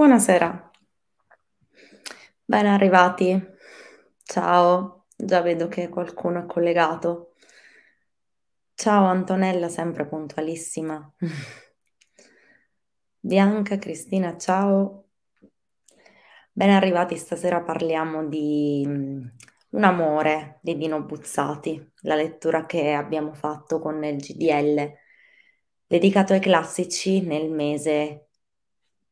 Buonasera. Ben arrivati. Ciao, già vedo che qualcuno è collegato. Ciao Antonella, sempre puntualissima. Bianca, Cristina, ciao. Ben arrivati, stasera parliamo di mm, Un amore di Dino Buzzati, la lettura che abbiamo fatto con il GDL, dedicato ai classici nel mese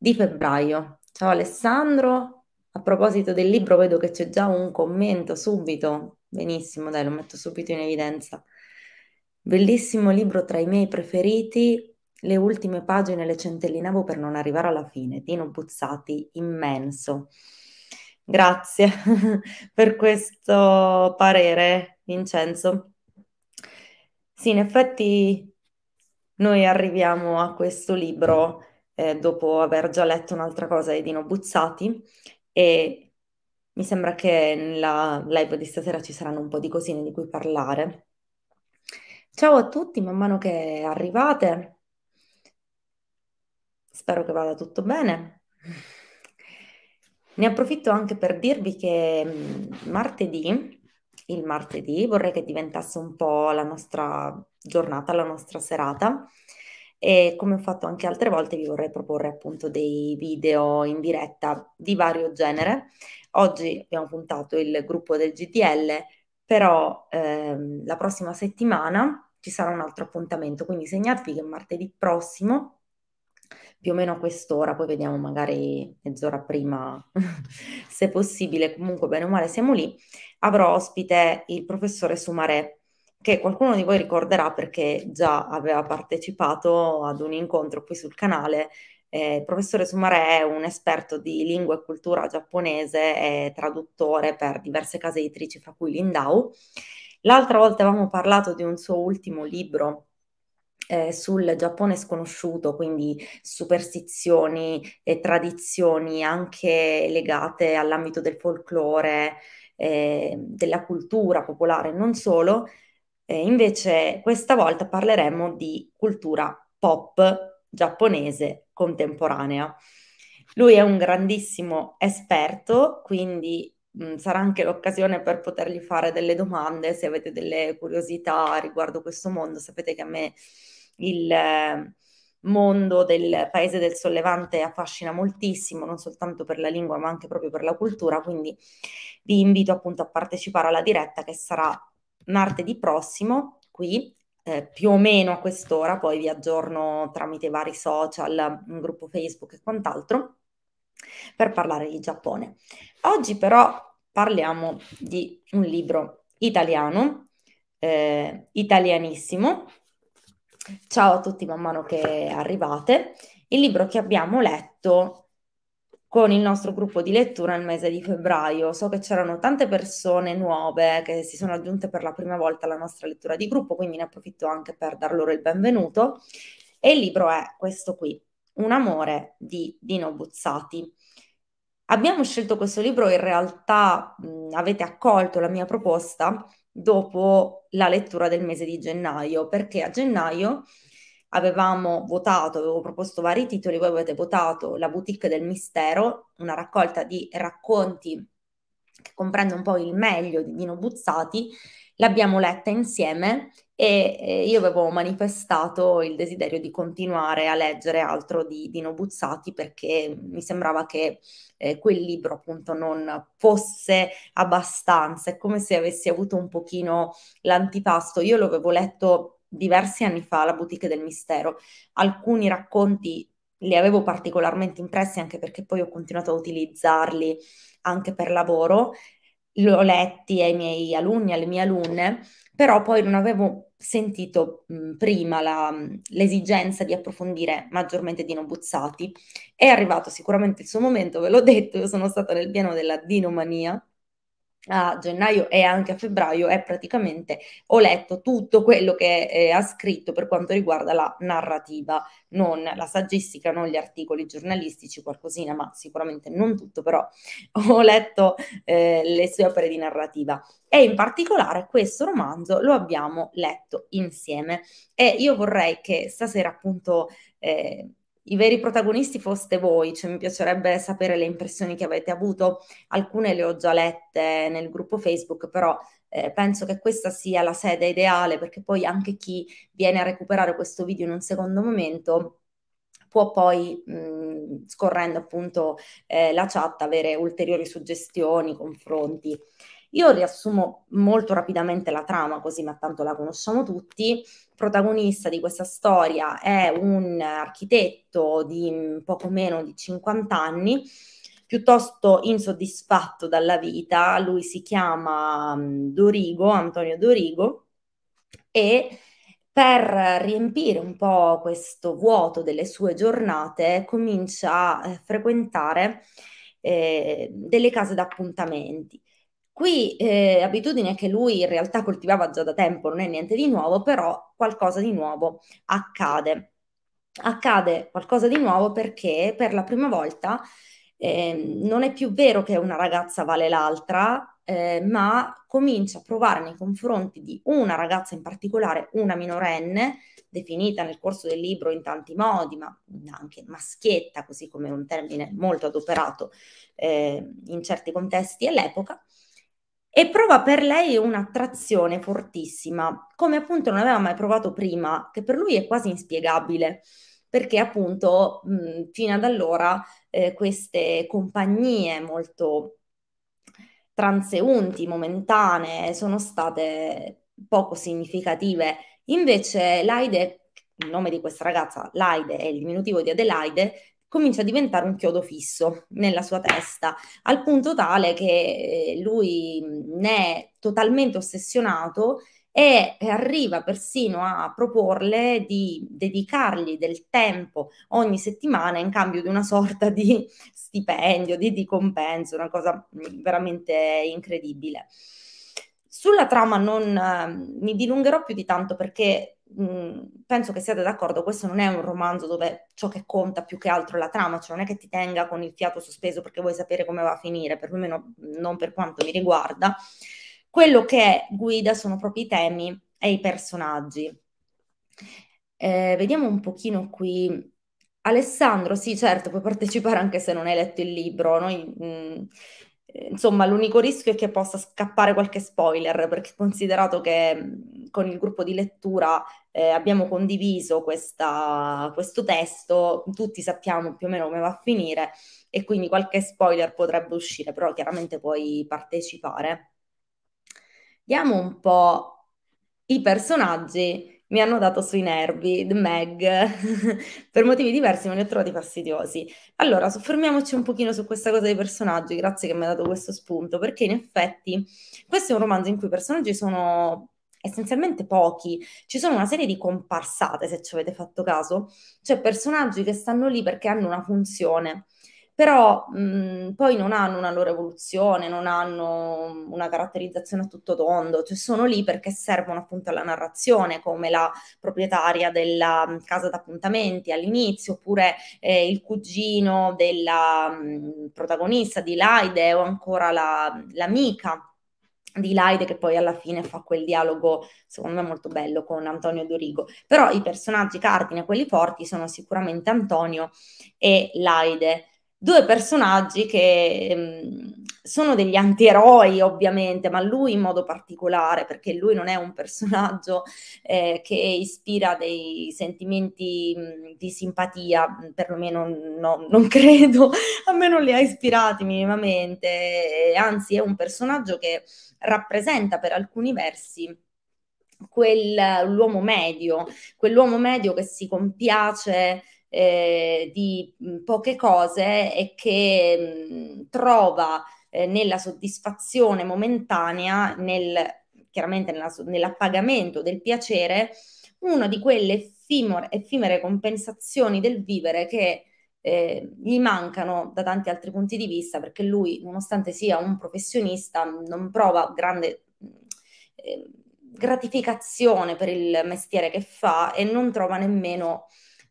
di febbraio. Ciao Alessandro, a proposito del libro vedo che c'è già un commento subito, benissimo, dai, lo metto subito in evidenza. Bellissimo libro tra i miei preferiti, le ultime pagine le centellinavo per non arrivare alla fine, Tino Buzzati, immenso. Grazie per questo parere, Vincenzo. Sì, in effetti noi arriviamo a questo libro eh, dopo aver già letto un'altra cosa di Dino Buzzati e mi sembra che nella live di stasera ci saranno un po' di cosine di cui parlare. Ciao a tutti, man mano che arrivate, spero che vada tutto bene. Ne approfitto anche per dirvi che mm, martedì, il martedì, vorrei che diventasse un po' la nostra giornata, la nostra serata e come ho fatto anche altre volte vi vorrei proporre appunto dei video in diretta di vario genere. Oggi abbiamo puntato il gruppo del GTL, però ehm, la prossima settimana ci sarà un altro appuntamento, quindi segnatevi che martedì prossimo, più o meno a quest'ora, poi vediamo magari mezz'ora prima se possibile, comunque bene o male siamo lì, avrò ospite il professore Sumare che qualcuno di voi ricorderà perché già aveva partecipato ad un incontro qui sul canale. Eh, il professore Sumare è un esperto di lingua e cultura giapponese e traduttore per diverse case editrici, fra cui Lindau. L'altra volta avevamo parlato di un suo ultimo libro eh, sul Giappone sconosciuto, quindi superstizioni e tradizioni anche legate all'ambito del folklore, eh, della cultura popolare, non solo. Eh, invece questa volta parleremo di cultura pop giapponese contemporanea. Lui è un grandissimo esperto, quindi mh, sarà anche l'occasione per potergli fare delle domande se avete delle curiosità riguardo questo mondo. Sapete che a me il eh, mondo del paese del sollevante affascina moltissimo, non soltanto per la lingua ma anche proprio per la cultura, quindi vi invito appunto a partecipare alla diretta che sarà martedì prossimo qui eh, più o meno a quest'ora, poi vi aggiorno tramite vari social, un gruppo Facebook e quant'altro, per parlare di Giappone. Oggi però parliamo di un libro italiano, eh, italianissimo. Ciao a tutti man mano che arrivate. Il libro che abbiamo letto con il nostro gruppo di lettura nel mese di febbraio. So che c'erano tante persone nuove che si sono aggiunte per la prima volta alla nostra lettura di gruppo, quindi ne approfitto anche per dar loro il benvenuto. E il libro è questo qui, Un amore di Dino Buzzati. Abbiamo scelto questo libro, in realtà mh, avete accolto la mia proposta dopo la lettura del mese di gennaio, perché a gennaio avevamo votato, avevo proposto vari titoli, voi avete votato La boutique del mistero, una raccolta di racconti che comprende un po' il meglio di Dino Buzzati, l'abbiamo letta insieme e io avevo manifestato il desiderio di continuare a leggere altro di Dino Buzzati perché mi sembrava che eh, quel libro appunto non fosse abbastanza, è come se avessi avuto un pochino l'antipasto. Io l'avevo letto diversi anni fa alla Boutique del Mistero. Alcuni racconti li avevo particolarmente impressi anche perché poi ho continuato a utilizzarli anche per lavoro, li ho letti ai miei alunni, alle mie alunne, però poi non avevo sentito mh, prima la, l'esigenza di approfondire maggiormente Dino Buzzati. È arrivato sicuramente il suo momento, ve l'ho detto, io sono stata nel piano della dinomania a gennaio e anche a febbraio è praticamente ho letto tutto quello che eh, ha scritto per quanto riguarda la narrativa, non la saggistica, non gli articoli giornalistici, qualcosina, ma sicuramente non tutto, però ho letto eh, le sue opere di narrativa e in particolare questo romanzo lo abbiamo letto insieme e io vorrei che stasera appunto eh, i veri protagonisti foste voi, cioè mi piacerebbe sapere le impressioni che avete avuto, alcune le ho già lette nel gruppo Facebook, però eh, penso che questa sia la sede ideale perché poi anche chi viene a recuperare questo video in un secondo momento può poi, mh, scorrendo appunto eh, la chat, avere ulteriori suggestioni, confronti. Io riassumo molto rapidamente la trama, così ma tanto la conosciamo tutti. Il protagonista di questa storia è un architetto di poco meno di 50 anni, piuttosto insoddisfatto dalla vita. Lui si chiama mm, Dorigo, Antonio Dorigo, e per riempire un po' questo vuoto delle sue giornate comincia a frequentare eh, delle case d'appuntamenti. Qui eh, abitudine che lui in realtà coltivava già da tempo, non è niente di nuovo, però qualcosa di nuovo accade. Accade qualcosa di nuovo perché per la prima volta eh, non è più vero che una ragazza vale l'altra, eh, ma comincia a provare nei confronti di una ragazza in particolare, una minorenne, definita nel corso del libro in tanti modi, ma anche maschietta, così come un termine molto adoperato eh, in certi contesti all'epoca, e prova per lei un'attrazione fortissima, come appunto non aveva mai provato prima, che per lui è quasi inspiegabile, perché appunto mh, fino ad allora eh, queste compagnie molto transeunti, momentanee, sono state poco significative. Invece Laide, il nome di questa ragazza, Laide è il diminutivo di Adelaide, comincia a diventare un chiodo fisso nella sua testa, al punto tale che eh, lui ne è totalmente ossessionato e arriva persino a proporle di dedicargli del tempo ogni settimana in cambio di una sorta di stipendio, di, di compenso, una cosa veramente incredibile. Sulla trama non eh, mi dilungherò più di tanto perché penso che siate d'accordo, questo non è un romanzo dove ciò che conta più che altro è la trama, cioè non è che ti tenga con il fiato sospeso perché vuoi sapere come va a finire, perlomeno non per quanto mi riguarda. Quello che guida sono proprio i temi e i personaggi. Eh, vediamo un pochino qui. Alessandro, sì, certo, puoi partecipare anche se non hai letto il libro. Noi mh, eh, insomma, l'unico rischio è che possa scappare qualche spoiler, perché considerato che mhmm, con il gruppo di lettura eh, abbiamo condiviso questa, questo testo, tutti sappiamo più o meno come va a finire e quindi qualche spoiler potrebbe uscire, però chiaramente puoi partecipare. Diamo un po' i personaggi mi hanno dato sui nervi, The Meg, per motivi diversi ma li ho trovati fastidiosi. Allora, soffermiamoci un pochino su questa cosa dei personaggi, grazie che mi ha dato questo spunto, perché in effetti questo è un romanzo in cui i personaggi sono essenzialmente pochi, ci sono una serie di comparsate, se ci avete fatto caso, cioè personaggi che stanno lì perché hanno una funzione però mh, mhmm, poi non hanno una loro evoluzione, non hanno mhmm, una caratterizzazione a tutto tondo, cioè sono lì perché servono appunto alla narrazione, come la proprietaria della mhmm, casa d'appuntamenti all'inizio, oppure eh, il cugino della mh, protagonista di Laide o ancora la, l'amica di Laide che poi alla fine fa quel dialogo secondo me molto bello con Antonio Dorigo però i personaggi cardine, quelli forti sono sicuramente Antonio e Laide due personaggi che mh, mm, sono degli antieroi ovviamente, ma lui in modo particolare, perché lui non è un personaggio eh, che ispira dei sentimenti mh, mm, di simpatia, mm, perlomeno no, non credo, a me non li ha ispirati minimamente, anzi è un personaggio che rappresenta per alcuni versi quell'uomo medio, quell'uomo medio che si compiace eh, di poche cose e che mh, trova eh, nella soddisfazione momentanea, nel, chiaramente nella, nell'appagamento del piacere, una di quelle effimere, effimere compensazioni del vivere che eh, gli mancano da tanti altri punti di vista, perché lui, nonostante sia un professionista, non prova grande eh, gratificazione per il mestiere che fa e non trova nemmeno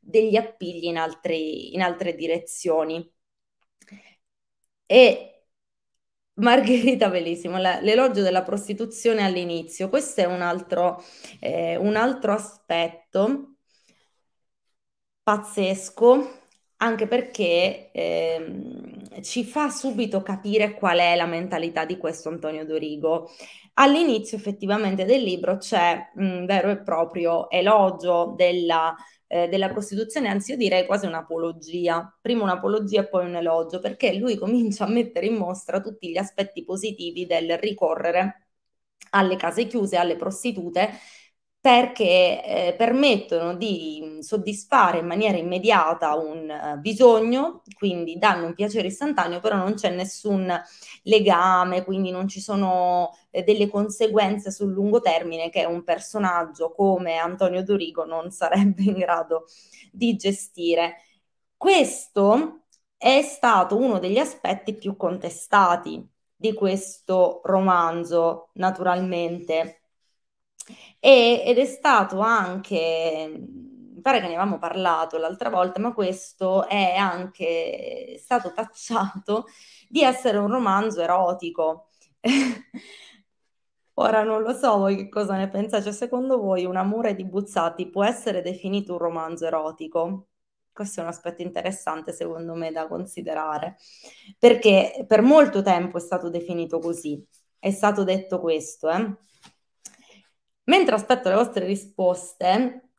degli appigli in, altri, in altre direzioni. E Margherita, bellissimo, l'elogio della prostituzione all'inizio, questo è un altro, eh, un altro aspetto pazzesco anche perché eh, ci fa subito capire qual è la mentalità di questo Antonio Dorigo. All'inizio effettivamente del libro c'è un vero e proprio elogio della eh, della prostituzione, anzi io direi quasi un'apologia, prima un'apologia e poi un elogio, perché lui comincia a mettere in mostra tutti gli aspetti positivi del ricorrere alle case chiuse, alle prostitute perché eh, permettono di soddisfare in maniera immediata un eh, bisogno, quindi danno un piacere istantaneo, però non c'è nessun legame, quindi non ci sono eh, delle conseguenze sul lungo termine che un personaggio come Antonio Dorigo non sarebbe in grado di gestire. Questo è stato uno degli aspetti più contestati di questo romanzo, naturalmente e, ed è stato anche, mi pare che ne avevamo parlato l'altra volta, ma questo è anche stato tacciato di essere un romanzo erotico. Ora non lo so voi che cosa ne pensate, cioè, secondo voi Un amore di Buzzati può essere definito un romanzo erotico? Questo è un aspetto interessante secondo me da considerare, perché per molto tempo è stato definito così, è stato detto questo, eh? Mentre aspetto le vostre risposte,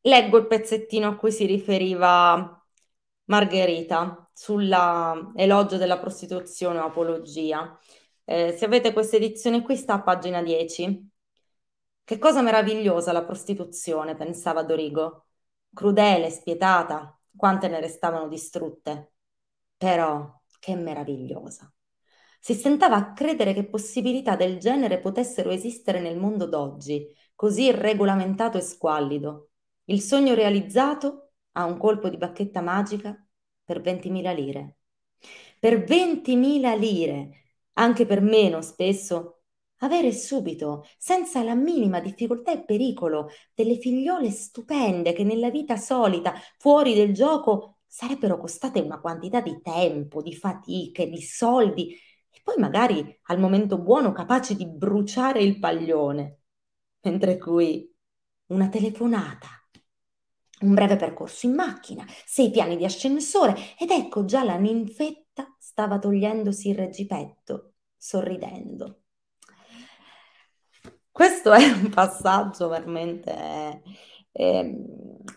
leggo il pezzettino a cui si riferiva Margherita sull'elogio della prostituzione o apologia. Eh, se avete questa edizione qui sta a pagina 10. Che cosa meravigliosa la prostituzione, pensava Dorigo. Crudele, spietata, quante ne restavano distrutte. Però, che meravigliosa. Si stentava a credere che possibilità del genere potessero esistere nel mondo d'oggi, così regolamentato e squallido. Il sogno realizzato a un colpo di bacchetta magica per 20.000 lire. Per 20.000 lire, anche per meno spesso, avere subito, senza la minima difficoltà e pericolo, delle figliole stupende che nella vita solita, fuori del gioco, sarebbero costate una quantità di tempo, di fatiche, di soldi poi magari al momento buono capace di bruciare il paglione, mentre qui una telefonata, un breve percorso in macchina, sei piani di ascensore ed ecco già la ninfetta stava togliendosi il reggipetto, sorridendo. Questo è un passaggio veramente eh,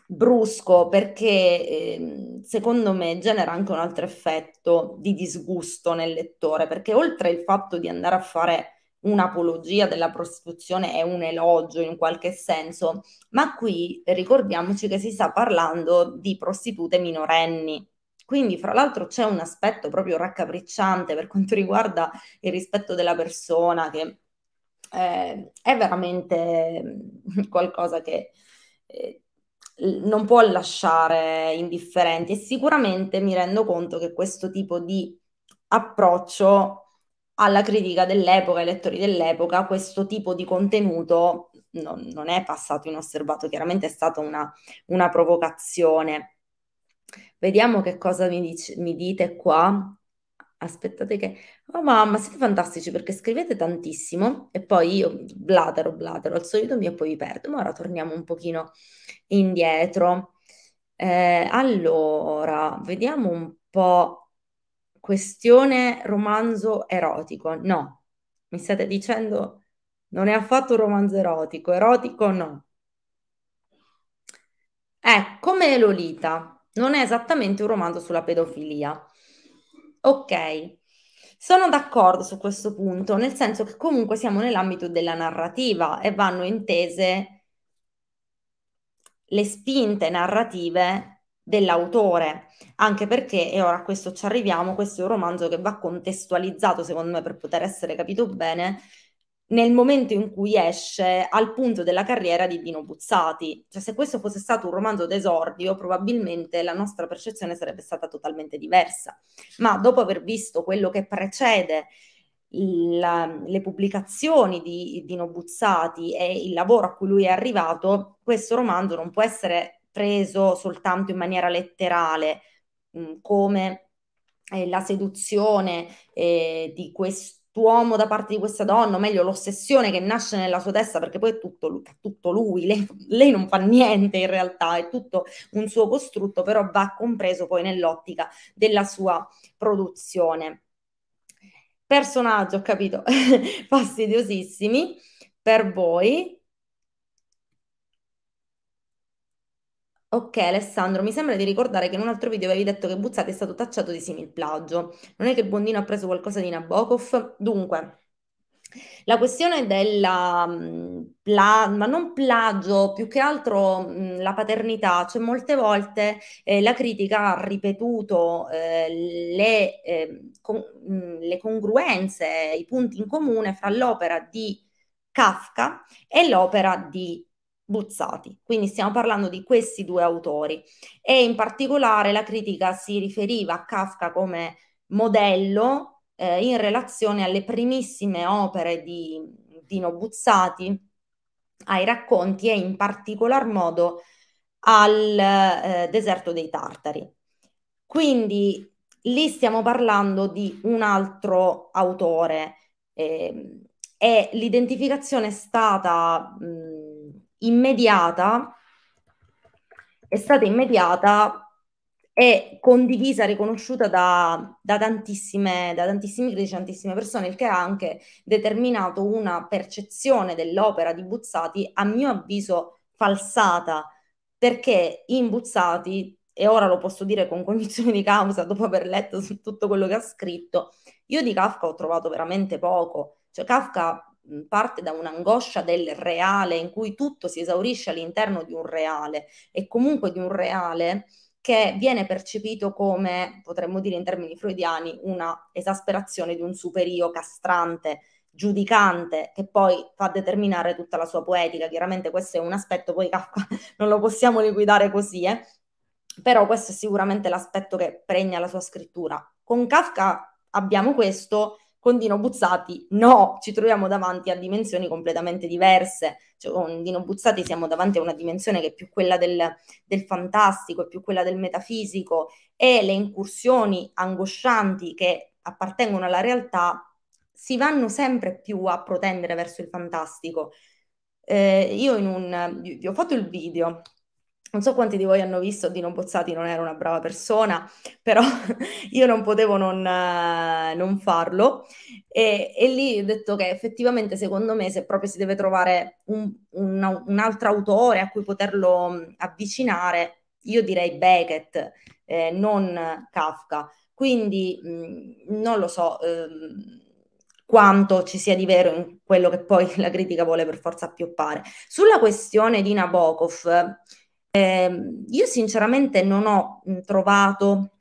brusco perché eh, secondo me genera anche un altro effetto di disgusto nel lettore, perché oltre il fatto di andare a fare un'apologia della prostituzione è un elogio in qualche senso, ma qui ricordiamoci che si sta parlando di prostitute minorenni. Quindi, fra l'altro, c'è un aspetto proprio raccapricciante per quanto riguarda il rispetto della persona, che eh, è veramente ehm, qualcosa che eh, non può lasciare indifferenti e sicuramente mi rendo conto che questo tipo di approccio alla critica dell'epoca, ai lettori dell'epoca, questo tipo di contenuto non, non è passato inosservato, chiaramente è stata una, una provocazione. Vediamo che cosa mi, dice, mi dite qua aspettate che, oh mamma, siete fantastici perché scrivete tantissimo e poi io blatero, blatero al solito mio e poi vi perdo. Ma ora torniamo un pochino indietro. Eh, allora, vediamo un po'. Questione romanzo erotico. No, mi state dicendo non è affatto un romanzo erotico, erotico no. È come Lolita, non è esattamente un romanzo sulla pedofilia Ok, sono d'accordo su questo punto, nel senso che comunque siamo nell'ambito della narrativa e vanno intese le spinte narrative dell'autore, anche perché, e ora a questo ci arriviamo, questo è un romanzo che va contestualizzato, secondo me, per poter essere capito bene, nel momento in cui esce al punto della carriera di Dino Buzzati. Cioè, se questo fosse stato un romanzo d'esordio, probabilmente la nostra percezione sarebbe stata totalmente diversa. Ma dopo aver visto quello che precede il, le pubblicazioni di Dino Buzzati e il lavoro a cui lui è arrivato, questo romanzo non può essere preso soltanto in maniera letterale, mh, come eh, la seduzione eh, di questo uomo da parte di questa donna, o meglio l'ossessione che nasce nella sua testa, perché poi è tutto lui, è tutto lui lei, lei, non fa niente in realtà, è tutto un suo costrutto, però va compreso poi nell'ottica della sua produzione. Personaggio, ho capito, fastidiosissimi per voi, Ok Alessandro, mi sembra di ricordare che in un altro video avevi detto che Buzzati è stato tacciato di simil plagio. Non è che Bondino ha preso qualcosa di Nabokov? Dunque, la questione della, mm, la, ma non plagio, più che altro mh, mm, la paternità, cioè molte volte eh, la critica ha ripetuto eh, le, eh, con, mh, mm, le congruenze, i punti in comune fra l'opera di Kafka e l'opera di Buzzati. Quindi stiamo parlando di questi due autori e in particolare la critica si riferiva a Kafka come modello eh, in relazione alle primissime opere di Dino Buzzati, ai racconti e in particolar modo al eh, deserto dei Tartari. Quindi lì stiamo parlando di un altro autore eh, e l'identificazione è stata mh, immediata è stata immediata e condivisa, riconosciuta da, da tantissime, da tantissimi critici, tantissime persone, il che ha anche determinato una percezione dell'opera di Buzzati, a mio avviso falsata, perché in Buzzati, e ora lo posso dire con cognizione di causa, dopo aver letto tutto quello che ha scritto, io di Kafka ho trovato veramente poco. Cioè Kafka parte da un'angoscia del reale in cui tutto si esaurisce all'interno di un reale e comunque di un reale che viene percepito come, potremmo dire in termini freudiani, una esasperazione di un superio castrante, giudicante, che poi fa determinare tutta la sua poetica. Chiaramente questo è un aspetto, poi Kafka non lo possiamo liquidare così, eh? però questo è sicuramente l'aspetto che pregna la sua scrittura. Con Kafka abbiamo questo, con Dino Buzzati no, ci troviamo davanti a dimensioni completamente diverse. Cioè, con Dino Buzzati siamo davanti a una dimensione che è più quella del, del fantastico, è più quella del metafisico e le incursioni angoscianti che appartengono alla realtà si vanno sempre più a protendere verso il fantastico. Eh, io in un, vi ho fatto il video non so quanti di voi hanno visto Dino Bozzati non era una brava persona, però io non potevo non, eh, non farlo. E, e, lì ho detto che effettivamente, secondo me, se proprio si deve trovare un, un, un altro autore a cui poterlo mm, avvicinare, io direi Beckett, eh, non Kafka. Quindi mh, mm, non lo so. Ehm, quanto ci sia di vero in quello che poi la critica vuole per forza appioppare. Sulla questione di Nabokov, eh, io sinceramente non ho trovato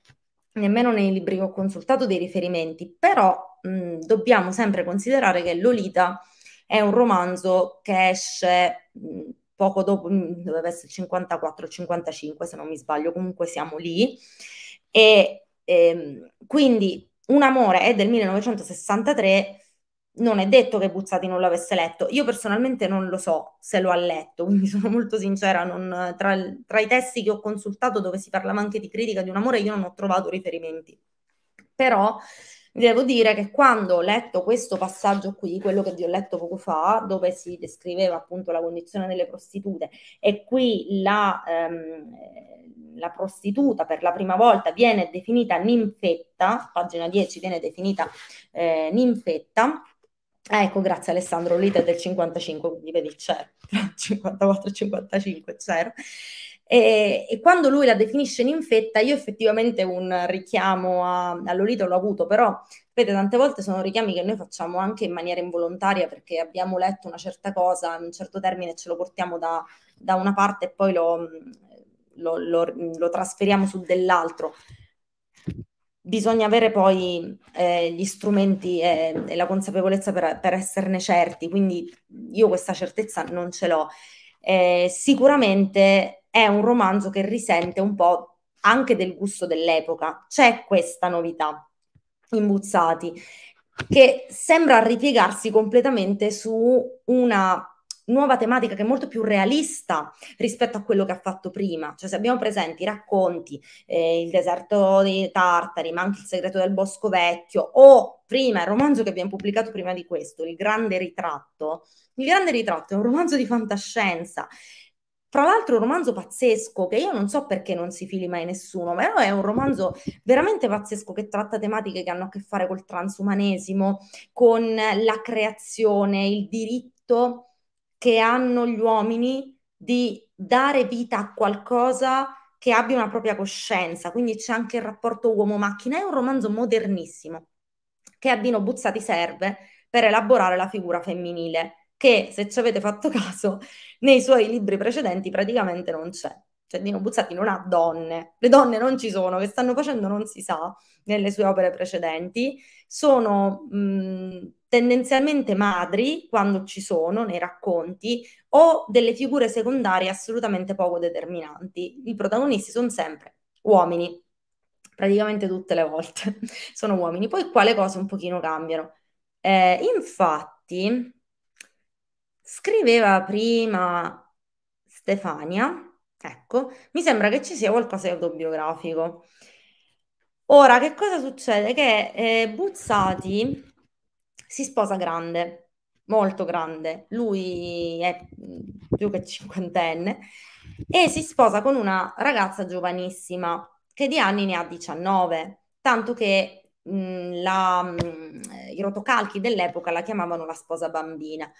nemmeno nei libri che ho consultato dei riferimenti, però mh, dobbiamo sempre considerare che Lolita è un romanzo che esce mh, poco dopo, mh, doveva essere 54-55 se non mi sbaglio, comunque siamo lì, e ehm, quindi Un amore è del 1963 non è detto che Buzzati non l'avesse letto. Io personalmente non lo so se lo ha letto, quindi sono molto sincera. Non, tra, tra, i testi che ho consultato dove si parlava anche di critica di un amore, io non ho trovato riferimenti. Però devo dire che quando ho letto questo passaggio qui, quello che vi ho letto poco fa, dove si descriveva appunto la condizione delle prostitute, e qui la, ehm, la prostituta per la prima volta viene definita ninfetta, pagina 10 viene definita eh, ninfetta, Ah, ecco, grazie Alessandro, l'ITA è del 55, quindi vedi c'è, 54-55 c'era. E, e, quando lui la definisce ninfetta, io effettivamente un richiamo a, Lolita l'ho avuto, però vedete, tante volte sono richiami che noi facciamo anche in maniera involontaria perché abbiamo letto una certa cosa, un certo termine, ce lo portiamo da, da una parte e poi lo, lo, lo, lo trasferiamo su dell'altro bisogna avere poi eh, gli strumenti e, e la consapevolezza per, per, esserne certi, quindi io questa certezza non ce l'ho. Eh, sicuramente è un romanzo che risente un po' anche del gusto dell'epoca, c'è questa novità in Buzzati che sembra ripiegarsi completamente su una nuova tematica che è molto più realista rispetto a quello che ha fatto prima. Cioè, se abbiamo presenti i racconti, eh, Il deserto dei Tartari, ma anche Il segreto del bosco vecchio, o prima il romanzo che abbiamo pubblicato prima di questo, Il grande ritratto. Il grande ritratto è un romanzo di fantascienza. Fra l'altro è un romanzo pazzesco che io non so perché non si fili mai nessuno, ma è un romanzo veramente pazzesco che tratta tematiche che hanno a che fare col transumanesimo, con la creazione, il diritto che hanno gli uomini di dare vita a qualcosa che abbia una propria coscienza, quindi c'è anche il rapporto uomo-macchina, è un romanzo modernissimo che a Dino Buzzati serve per elaborare la figura femminile, che se ci avete fatto caso nei suoi libri precedenti praticamente non c'è. Cioè Dino Buzzati non ha donne, le donne non ci sono, che stanno facendo non si sa nelle sue opere precedenti, sono mh, mm, tendenzialmente madri quando ci sono nei racconti o delle figure secondarie assolutamente poco determinanti. I protagonisti sono sempre uomini, praticamente tutte le volte sono uomini. Poi qua le cose un pochino cambiano. Eh, infatti, scriveva prima Stefania, ecco, mi sembra che ci sia qualcosa di autobiografico. Ora, che cosa succede? Che eh, Buzzati si sposa grande, molto grande, lui è mm, più che cinquantenne, e si sposa con una ragazza giovanissima che di anni ne ha 19, tanto che mh, mm, la, mh, mm, i rotocalchi dell'epoca la chiamavano la sposa bambina.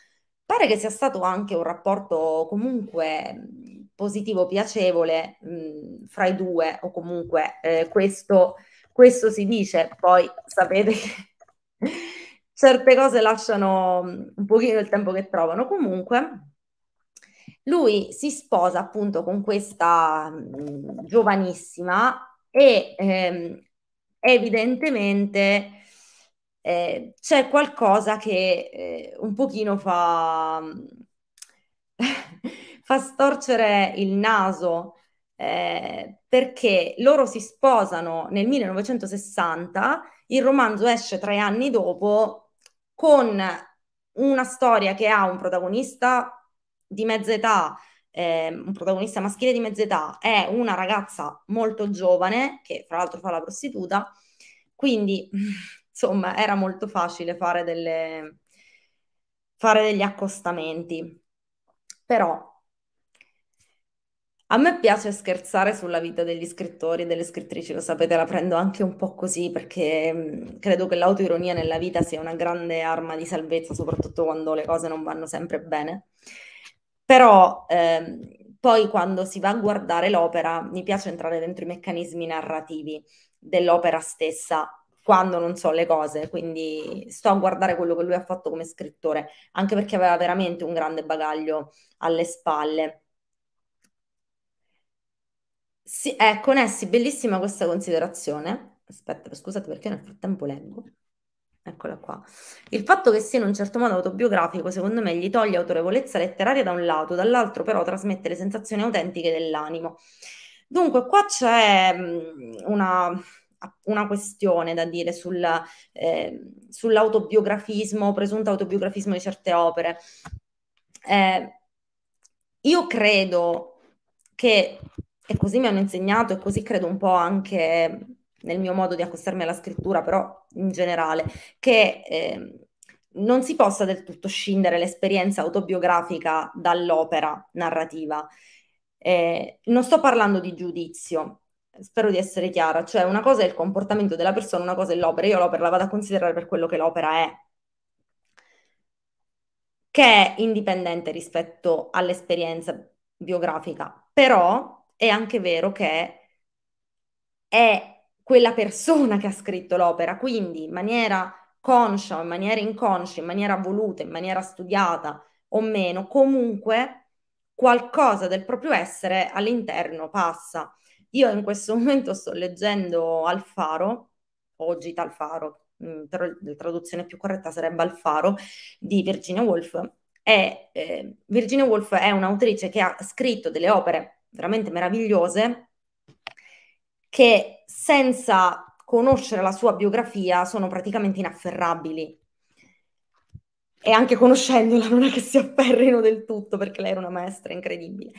Pare che sia stato anche un rapporto comunque positivo, piacevole mh, fra i due, o comunque eh, questo, questo si dice, poi sapete che certe cose lasciano mm, un pochino il tempo che trovano. Comunque, lui si sposa appunto con questa mh, mm, giovanissima e ehm, evidentemente eh, c'è qualcosa che eh, un pochino fa, mm, fa storcere il naso. Eh, perché loro si sposano nel 1960, il romanzo esce tre anni dopo con una storia che ha un protagonista di mezza età, eh, un protagonista maschile di mezza età, è una ragazza molto giovane che fra l'altro fa la prostituta, quindi insomma era molto facile fare, delle, fare degli accostamenti. Però a me piace scherzare sulla vita degli scrittori e delle scrittrici, lo sapete, la prendo anche un po' così perché mm, credo che l'autoironia nella vita sia una grande arma di salvezza, soprattutto quando le cose non vanno sempre bene. Però eh, poi quando si va a guardare l'opera, mi piace entrare dentro i meccanismi narrativi dell'opera stessa quando non so le cose, quindi sto a guardare quello che lui ha fatto come scrittore, anche perché aveva veramente un grande bagaglio alle spalle sì, ecco, eh, Nessi, bellissima questa considerazione. Aspetta, scusate perché nel frattempo leggo. Eccola qua. Il fatto che sia in un certo modo autobiografico, secondo me, gli toglie autorevolezza letteraria da un lato, dall'altro però trasmette le sensazioni autentiche dell'animo. Dunque, qua c'è mm, una, una questione da dire sul, eh, sull'autobiografismo, presunto autobiografismo di certe opere. Eh, io credo che e così mi hanno insegnato e così credo un po' anche nel mio modo di accostarmi alla scrittura, però in generale, che eh, non si possa del tutto scindere l'esperienza autobiografica dall'opera narrativa. Eh, non sto parlando di giudizio, spero di essere chiara, cioè una cosa è il comportamento della persona, una cosa è l'opera, io l'opera la vado a considerare per quello che l'opera è, che è indipendente rispetto all'esperienza biografica, però è anche vero che è quella persona che ha scritto l'opera, quindi in maniera conscia o in maniera inconscia, in maniera voluta, in maniera studiata o meno, comunque qualcosa del proprio essere all'interno passa. Io in questo momento sto leggendo Alfaro, oggi Talfaro, mm, la traduzione più corretta sarebbe Alfaro, di Virginia Woolf. E, eh, Virginia Woolf è un'autrice che ha scritto delle opere veramente meravigliose che senza conoscere la sua biografia sono praticamente inafferrabili. E anche conoscendola non è che si afferrino del tutto perché lei era una maestra incredibile.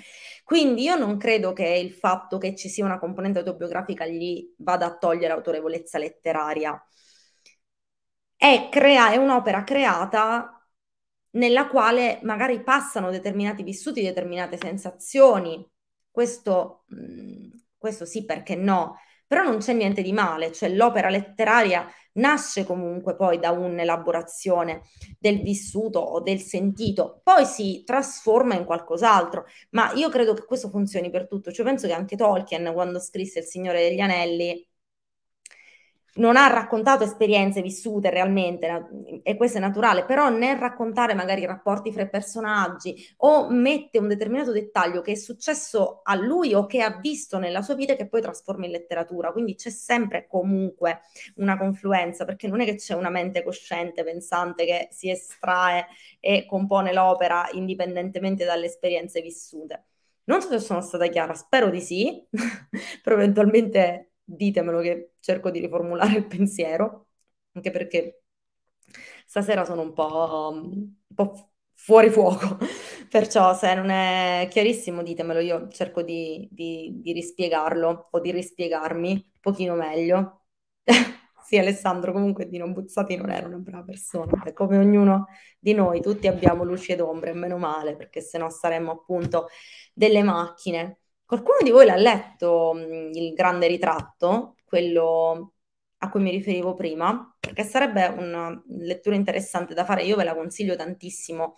Quindi io non credo che il fatto che ci sia una componente autobiografica gli vada a togliere autorevolezza letteraria. È, crea- è un'opera creata nella quale magari passano determinati vissuti, determinate sensazioni, questo, mm, questo sì, perché no? Però non c'è niente di male, cioè l'opera letteraria nasce comunque poi da un'elaborazione del vissuto o del sentito, poi si trasforma in qualcos'altro, ma io credo che questo funzioni per tutto, cioè penso che anche Tolkien quando scrisse Il Signore degli Anelli non ha raccontato esperienze vissute realmente, e questo è naturale, però nel raccontare magari i rapporti fra i personaggi o mette un determinato dettaglio che è successo a lui o che ha visto nella sua vita che poi trasforma in letteratura. Quindi c'è sempre comunque una confluenza, perché non è che c'è una mente cosciente, pensante che si estrae e compone l'opera indipendentemente dalle esperienze vissute. Non so se sono stata chiara, spero di sì, però eventualmente ditemelo che cerco di riformulare il pensiero, anche perché stasera sono un po', mm, un po fuori fuoco, perciò se non è chiarissimo ditemelo, io cerco di, di, di rispiegarlo o di rispiegarmi un pochino meglio. sì, Alessandro, comunque Dino Buzzati non era una brava persona, come ognuno di noi, tutti abbiamo luci ed ombre, meno male, perché sennò saremmo appunto delle macchine. Qualcuno di voi l'ha letto mm, il grande ritratto, quello a cui mi riferivo prima, perché sarebbe una mm, lettura interessante da fare, io ve la consiglio tantissimo,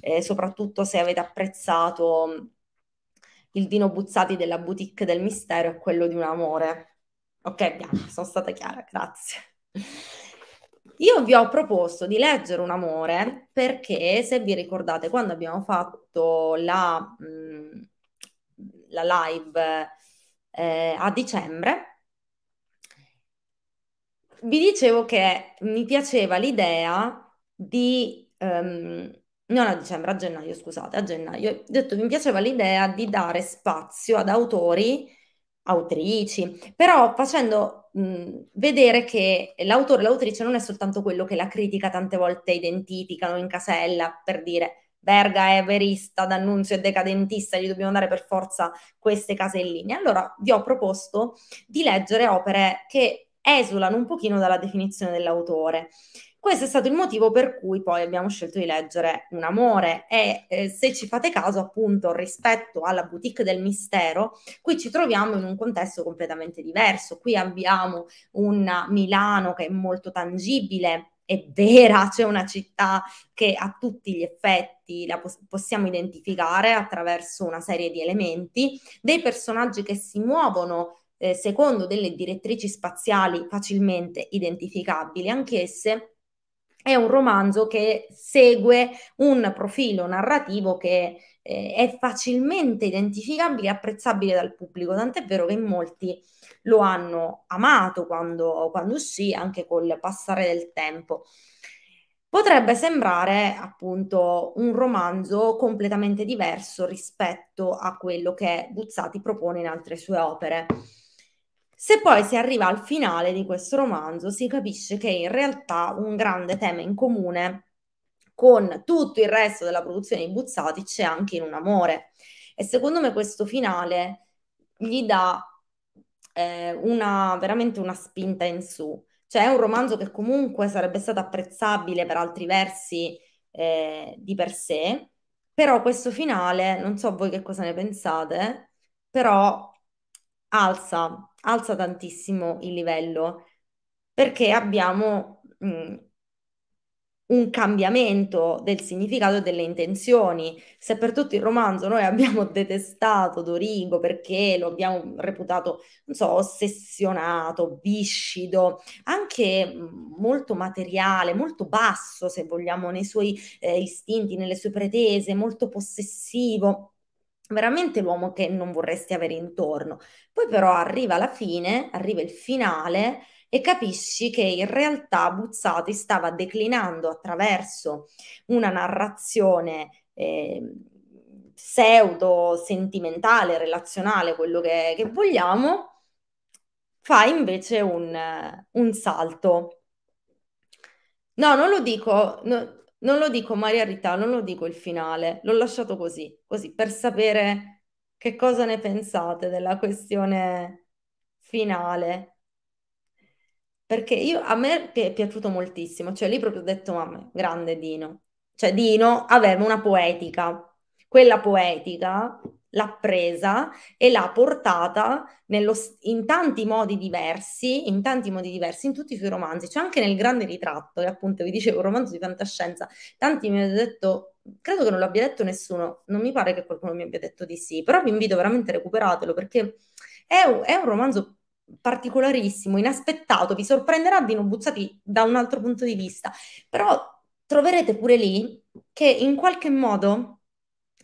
eh, soprattutto se avete apprezzato mm, il Dino Buzzati della Boutique del Mistero e quello di un amore. Ok, Bianca, sono stata chiara, grazie. Io vi ho proposto di leggere un amore perché, se vi ricordate, quando abbiamo fatto la... Mh, la live eh, a dicembre, vi dicevo che mi piaceva l'idea di, ehm, non a dicembre, a gennaio, scusate, a gennaio, ho detto mi piaceva l'idea di dare spazio ad autori, autrici, però facendo mh, vedere che l'autore, l'autrice non è soltanto quello che la critica tante volte identificano in casella per dire Verga è verista, D'Annunzio è decadentista, gli dobbiamo dare per forza queste caselline. Allora vi ho proposto di leggere opere che esulano un pochino dalla definizione dell'autore. Questo è stato il motivo per cui poi abbiamo scelto di leggere Un amore e eh, se ci fate caso appunto rispetto alla boutique del mistero, qui ci troviamo in un contesto completamente diverso, qui abbiamo un Milano che è molto tangibile, è vera, c'è cioè una città che a tutti gli effetti la pos- possiamo identificare attraverso una serie di elementi, dei personaggi che si muovono eh, secondo delle direttrici spaziali facilmente identificabili anch'esse è un romanzo che segue un profilo narrativo che eh, è facilmente identificabile e apprezzabile dal pubblico, tant'è vero che molti lo hanno amato quando, quando uscì, anche col passare del tempo. Potrebbe sembrare appunto un romanzo completamente diverso rispetto a quello che Buzzati propone in altre sue opere. Se poi si arriva al finale di questo romanzo, si capisce che in realtà un grande tema in comune con tutto il resto della produzione di Buzzati c'è anche in un amore. E secondo me questo finale gli dà eh, una, veramente una spinta in su. Cioè è un romanzo che comunque sarebbe stato apprezzabile per altri versi eh, di per sé, però questo finale, non so voi che cosa ne pensate, però alza alza tantissimo il livello perché abbiamo mh, un cambiamento del significato e delle intenzioni. Se per tutto il romanzo noi abbiamo detestato Dorigo perché lo abbiamo reputato, non so, ossessionato, viscido, anche molto materiale, molto basso, se vogliamo, nei suoi eh, istinti, nelle sue pretese, molto possessivo veramente l'uomo che non vorresti avere intorno. Poi però arriva la fine, arriva il finale e capisci che in realtà Buzzati stava declinando attraverso una narrazione eh, pseudo sentimentale, relazionale, quello che, che vogliamo, fa invece un, un, salto. No, non lo dico, no, non lo dico Maria Rita, non lo dico il finale, l'ho lasciato così, così per sapere che cosa ne pensate della questione finale. Perché io, a me è piaciuto moltissimo, cioè lì proprio ho detto, mamma, grande Dino. Cioè Dino aveva una poetica, quella poetica l'ha presa e l'ha portata nello, in tanti modi diversi, in tanti modi diversi, in tutti i suoi romanzi, cioè anche nel grande ritratto, che appunto vi dicevo, un romanzo di fantascienza, tanti mi hanno detto, credo che non l'abbia detto nessuno, non mi pare che qualcuno mi abbia detto di sì, però vi invito veramente a recuperatelo perché è un, è un romanzo particolarissimo, inaspettato, vi sorprenderà di non buzzati da un altro punto di vista, però troverete pure lì che in qualche modo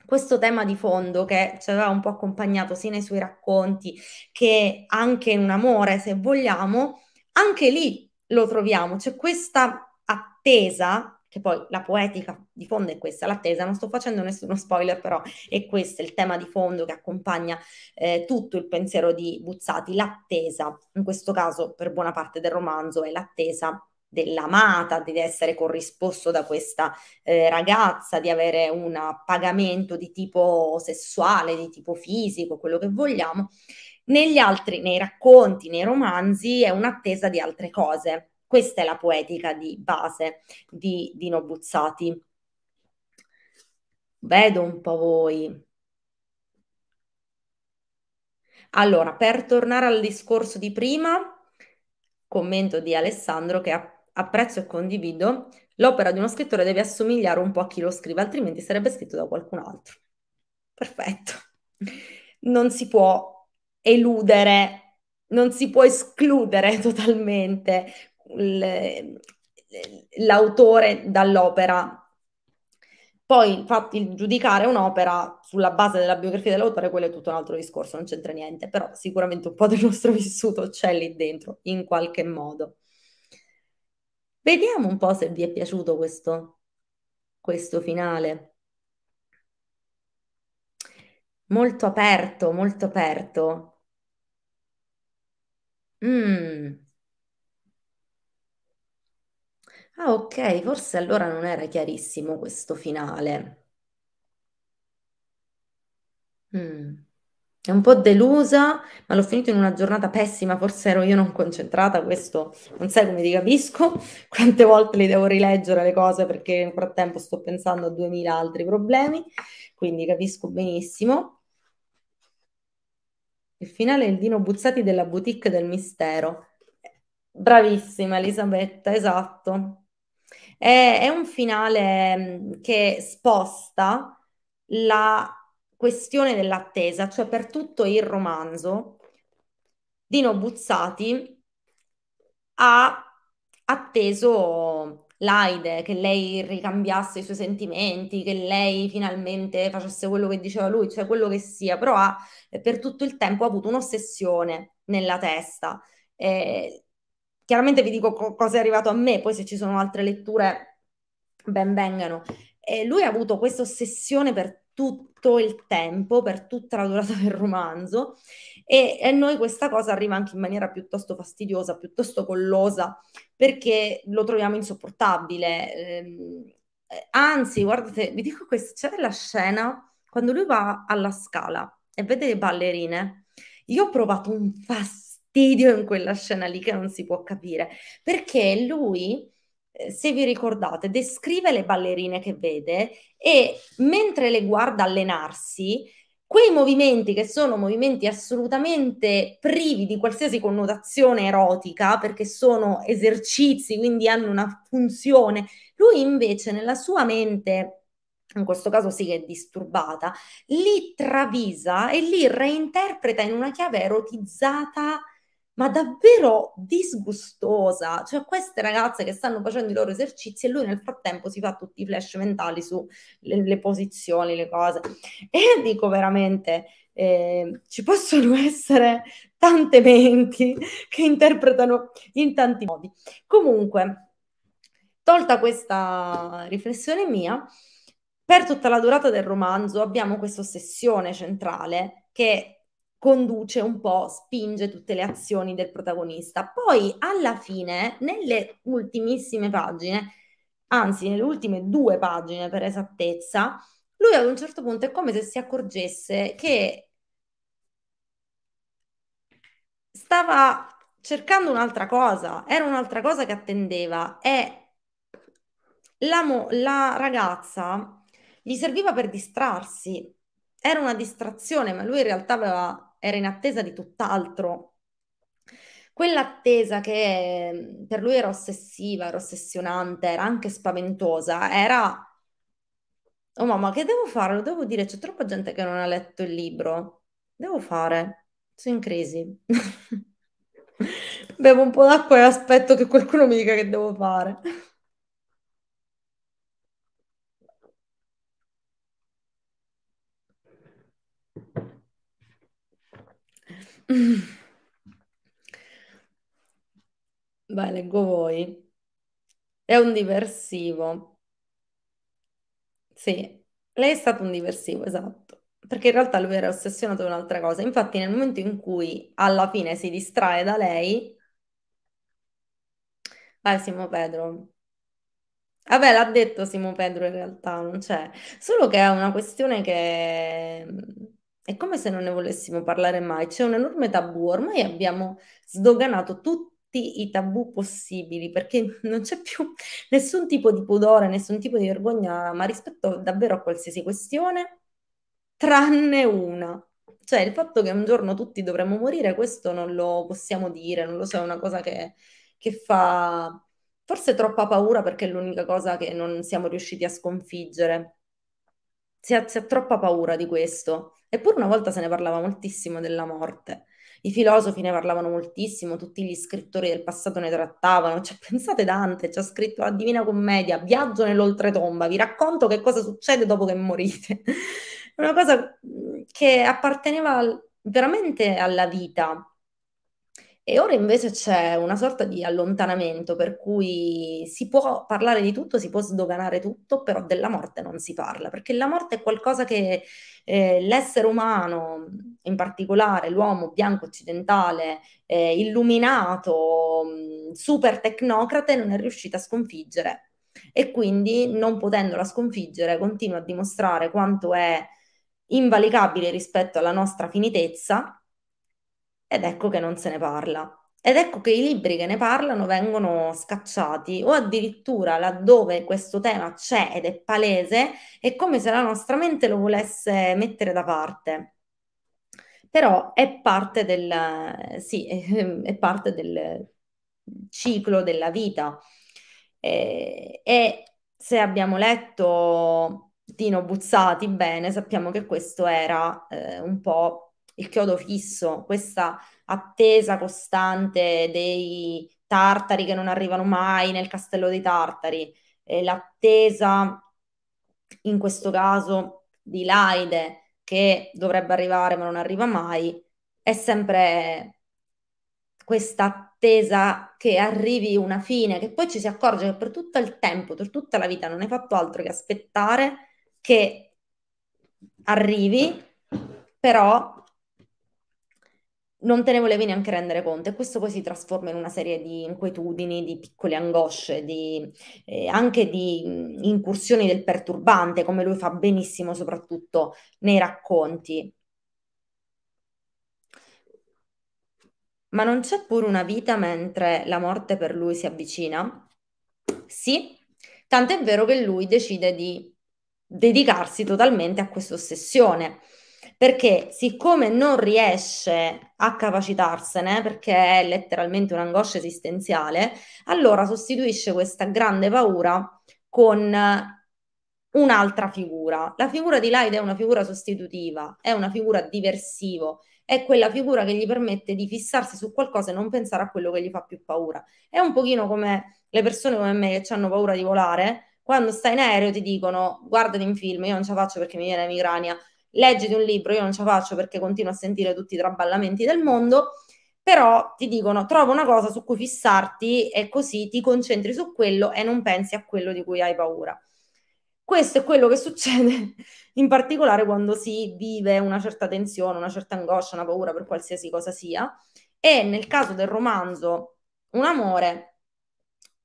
questo tema di fondo che ci aveva un po' accompagnato sia nei suoi racconti che anche in un amore, se vogliamo, anche lì lo troviamo, c'è questa attesa, che poi la poetica di fondo è questa, l'attesa, non sto facendo nessuno spoiler però, è questo il tema di fondo che accompagna eh, tutto il pensiero di Buzzati, l'attesa, in questo caso per buona parte del romanzo è l'attesa dell'amata, di essere corrisposto da questa eh, ragazza, di avere un pagamento di tipo sessuale, di tipo fisico, quello che vogliamo. Negli altri, nei racconti, nei romanzi, è un'attesa di altre cose. Questa è la poetica di base di Dino Buzzati. Vedo un po' voi. Allora, per tornare al discorso di prima, commento di Alessandro che ha apprezzo e condivido, l'opera di uno scrittore deve assomigliare un po' a chi lo scrive, altrimenti sarebbe scritto da qualcun altro. Perfetto. Non si può eludere, non si può escludere totalmente l'autore dall'opera. Poi, infatti, giudicare un'opera sulla base della biografia dell'autore, quello è tutto un altro discorso, non c'entra niente, però sicuramente un po' del nostro vissuto c'è lì dentro, in qualche modo. Vediamo un po' se vi è piaciuto questo, questo finale. Molto aperto, molto aperto. Mm. Ah, ok, forse allora non era chiarissimo questo finale. Mm un po' delusa, ma l'ho finito in una giornata pessima, forse ero io non concentrata, questo non sai come ti capisco, quante volte li devo rileggere le cose perché nel frattempo sto pensando a duemila altri problemi, quindi capisco benissimo. Il finale è il Dino Buzzati della boutique del mistero. Bravissima Elisabetta, esatto. È, è un finale mm, che sposta la questione dell'attesa, cioè per tutto il romanzo, Dino Buzzati ha atteso Laide, che lei ricambiasse i suoi sentimenti, che lei finalmente facesse quello che diceva lui, cioè quello che sia, però ha, eh, per tutto il tempo ha avuto un'ossessione nella testa. Eh, chiaramente vi dico co- cosa è arrivato a me, poi se ci sono altre letture ben vengano. Eh, lui ha avuto questa ossessione per tutto il tempo, per tutta la durata del romanzo e a noi questa cosa arriva anche in maniera piuttosto fastidiosa, piuttosto collosa, perché lo troviamo insopportabile. Ehm, eh, anzi, guardate, vi dico questo, c'è la scena quando lui va alla scala e vede le ballerine. Io ho provato un fastidio in quella scena lì che non si può capire, perché lui eh, se vi ricordate, descrive le ballerine che vede e mentre le guarda allenarsi, quei movimenti che sono movimenti assolutamente privi di qualsiasi connotazione erotica, perché sono esercizi, quindi hanno una funzione, lui invece nella sua mente in questo caso sì che è disturbata, li travisa e li reinterpreta in una chiave erotizzata ma davvero disgustosa. Cioè, queste ragazze che stanno facendo i loro esercizi e lui nel frattempo si fa tutti i flash mentali sulle le posizioni, le cose. E dico veramente, eh, ci possono essere tante menti che interpretano in tanti modi. Comunque, tolta questa riflessione mia, per tutta la durata del romanzo abbiamo questa ossessione centrale che conduce un po', spinge tutte le azioni del protagonista. Poi alla fine, nelle ultimissime pagine, anzi nelle ultime due pagine per esattezza, lui ad un certo punto è come se si accorgesse che stava cercando un'altra cosa, era un'altra cosa che attendeva e la, mo- la ragazza gli serviva per distrarsi, era una distrazione, ma lui in realtà aveva era in attesa di tutt'altro. Quell'attesa che mm, per lui era ossessiva, era ossessionante, era anche spaventosa, era Oh mamma, che devo fare? Lo devo dire, c'è troppa gente che non ha letto il libro. Devo fare. Sono in crisi. Bevo un po' d'acqua e aspetto che qualcuno mi dica che devo fare. Beh, leggo voi. È un diversivo. Sì, lei è stato un diversivo, esatto. Perché in realtà lui era ossessionato da un'altra cosa. Infatti, nel momento in cui alla fine si distrae da lei, vai, Simo Pedro. Vabbè, l'ha detto Simo Pedro in realtà, non c'è. Solo che è una questione che è come se non ne volessimo parlare mai, c'è un enorme tabù, ormai abbiamo sdoganato tutti i tabù possibili, perché non c'è più nessun tipo di pudore, nessun tipo di vergogna, ma rispetto davvero a qualsiasi questione, tranne una. Cioè il fatto che un giorno tutti dovremmo morire, questo non lo possiamo dire, non lo so, è una cosa che, che fa forse troppa paura perché è l'unica cosa che non siamo riusciti a sconfiggere. Si ha, si ha troppa paura di questo. Eppure una volta se ne parlava moltissimo della morte. I filosofi ne parlavano moltissimo, tutti gli scrittori del passato ne trattavano. Cioè, pensate Dante, ci ha scritto la Divina Commedia, viaggio nell'oltretomba, vi racconto che cosa succede dopo che morite. una cosa mm, che apparteneva veramente alla vita, e ora invece c'è una sorta di allontanamento per cui si può parlare di tutto, si può sdoganare tutto, però della morte non si parla, perché la morte è qualcosa che eh, l'essere umano, in particolare l'uomo bianco occidentale, eh, illuminato, mm, super tecnocrate, non è riuscito a sconfiggere. E quindi, non potendola sconfiggere, continua a dimostrare quanto è invalicabile rispetto alla nostra finitezza ed ecco che non se ne parla. Ed ecco che i libri che ne parlano vengono scacciati o addirittura laddove questo tema c'è ed è palese, è come se la nostra mente lo volesse mettere da parte però è parte, del, sì, è parte del, ciclo della vita. E, e, se abbiamo letto Tino Buzzati bene, sappiamo che questo era eh, un po' il chiodo fisso, questa attesa costante dei tartari che non arrivano mai nel castello dei tartari, eh, l'attesa in questo caso di Laide che dovrebbe arrivare ma non arriva mai, è sempre questa attesa che arrivi una fine, che poi ci si accorge che per tutto il tempo, per tutta la vita non hai fatto altro che aspettare che arrivi, però non te ne volevi neanche rendere conto e questo poi si trasforma in una serie di inquietudini, di piccole angosce, di, eh, anche di mm, incursioni del perturbante, come lui fa benissimo soprattutto nei racconti. Ma non c'è pure una vita mentre la morte per lui si avvicina? Sì, tanto è vero che lui decide di dedicarsi totalmente a questa ossessione perché siccome non riesce a capacitarsene, perché è letteralmente un'angoscia esistenziale, allora sostituisce questa grande paura con eh, un'altra figura. La figura di Laida è una figura sostitutiva, è una figura diversivo, è quella figura che gli permette di fissarsi su qualcosa e non pensare a quello che gli fa più paura. È un pochino come le persone come me che hanno paura di volare, quando stai in aereo ti dicono guardati in film, io non ce la faccio perché mi viene la migrania, leggiti un libro, io non ce la faccio perché continuo a sentire tutti i traballamenti del mondo, però ti dicono trova una cosa su cui fissarti e così ti concentri su quello e non pensi a quello di cui hai paura. Questo è quello che succede in particolare quando si vive una certa tensione, una certa angoscia, una paura per qualsiasi cosa sia. E nel caso del romanzo Un amore,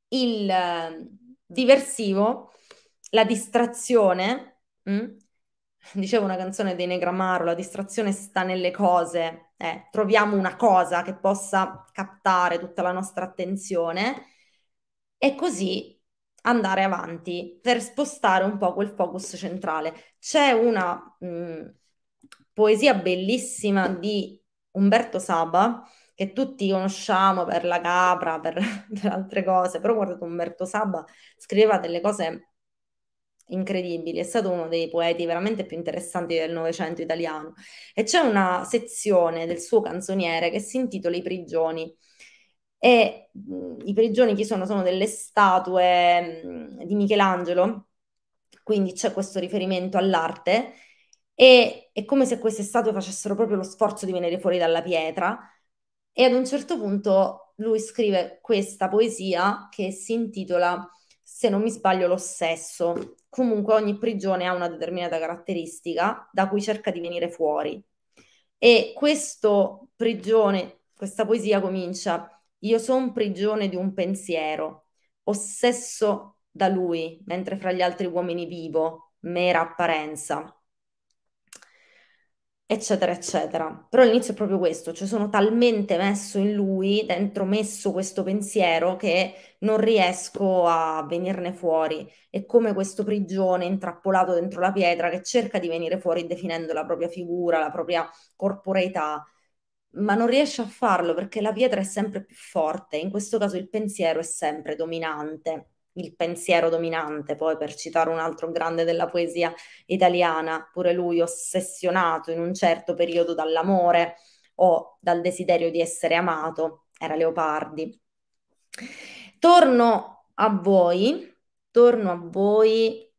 il ehm, diversivo, la distrazione, mh, mm, Dicevo una canzone dei Negramaro, la distrazione sta nelle cose, eh, troviamo una cosa che possa captare tutta la nostra attenzione e così andare avanti per spostare un po' quel focus centrale. C'è una mh, mm, poesia bellissima di Umberto Saba che tutti conosciamo per la capra, per, per altre cose, però guardate Umberto Saba scriveva delle cose incredibili, è stato uno dei poeti veramente più interessanti del Novecento italiano e c'è una sezione del suo canzoniere che si intitola I prigioni e mh, i prigioni chi sono? Sono delle statue mh, di Michelangelo, quindi c'è questo riferimento all'arte e è come se queste statue facessero proprio lo sforzo di venire fuori dalla pietra e ad un certo punto lui scrive questa poesia che si intitola se non mi sbaglio, L'ossesso, comunque ogni prigione ha una determinata caratteristica da cui cerca di venire fuori. E questo prigione, questa poesia comincia, io sono prigione di un pensiero, ossesso da lui, mentre fra gli altri uomini vivo, mera apparenza eccetera, eccetera. Però all'inizio è proprio questo, cioè sono talmente messo in lui, dentro messo questo pensiero che non riesco a venirne fuori. È come questo prigione intrappolato dentro la pietra che cerca di venire fuori definendo la propria figura, la propria corporeità, ma non riesce a farlo perché la pietra è sempre più forte, in questo caso il pensiero è sempre dominante il pensiero dominante, poi per citare un altro grande della poesia italiana, pure lui ossessionato in un certo periodo dall'amore o dal desiderio di essere amato, era Leopardi. Torno a voi, torno a voi.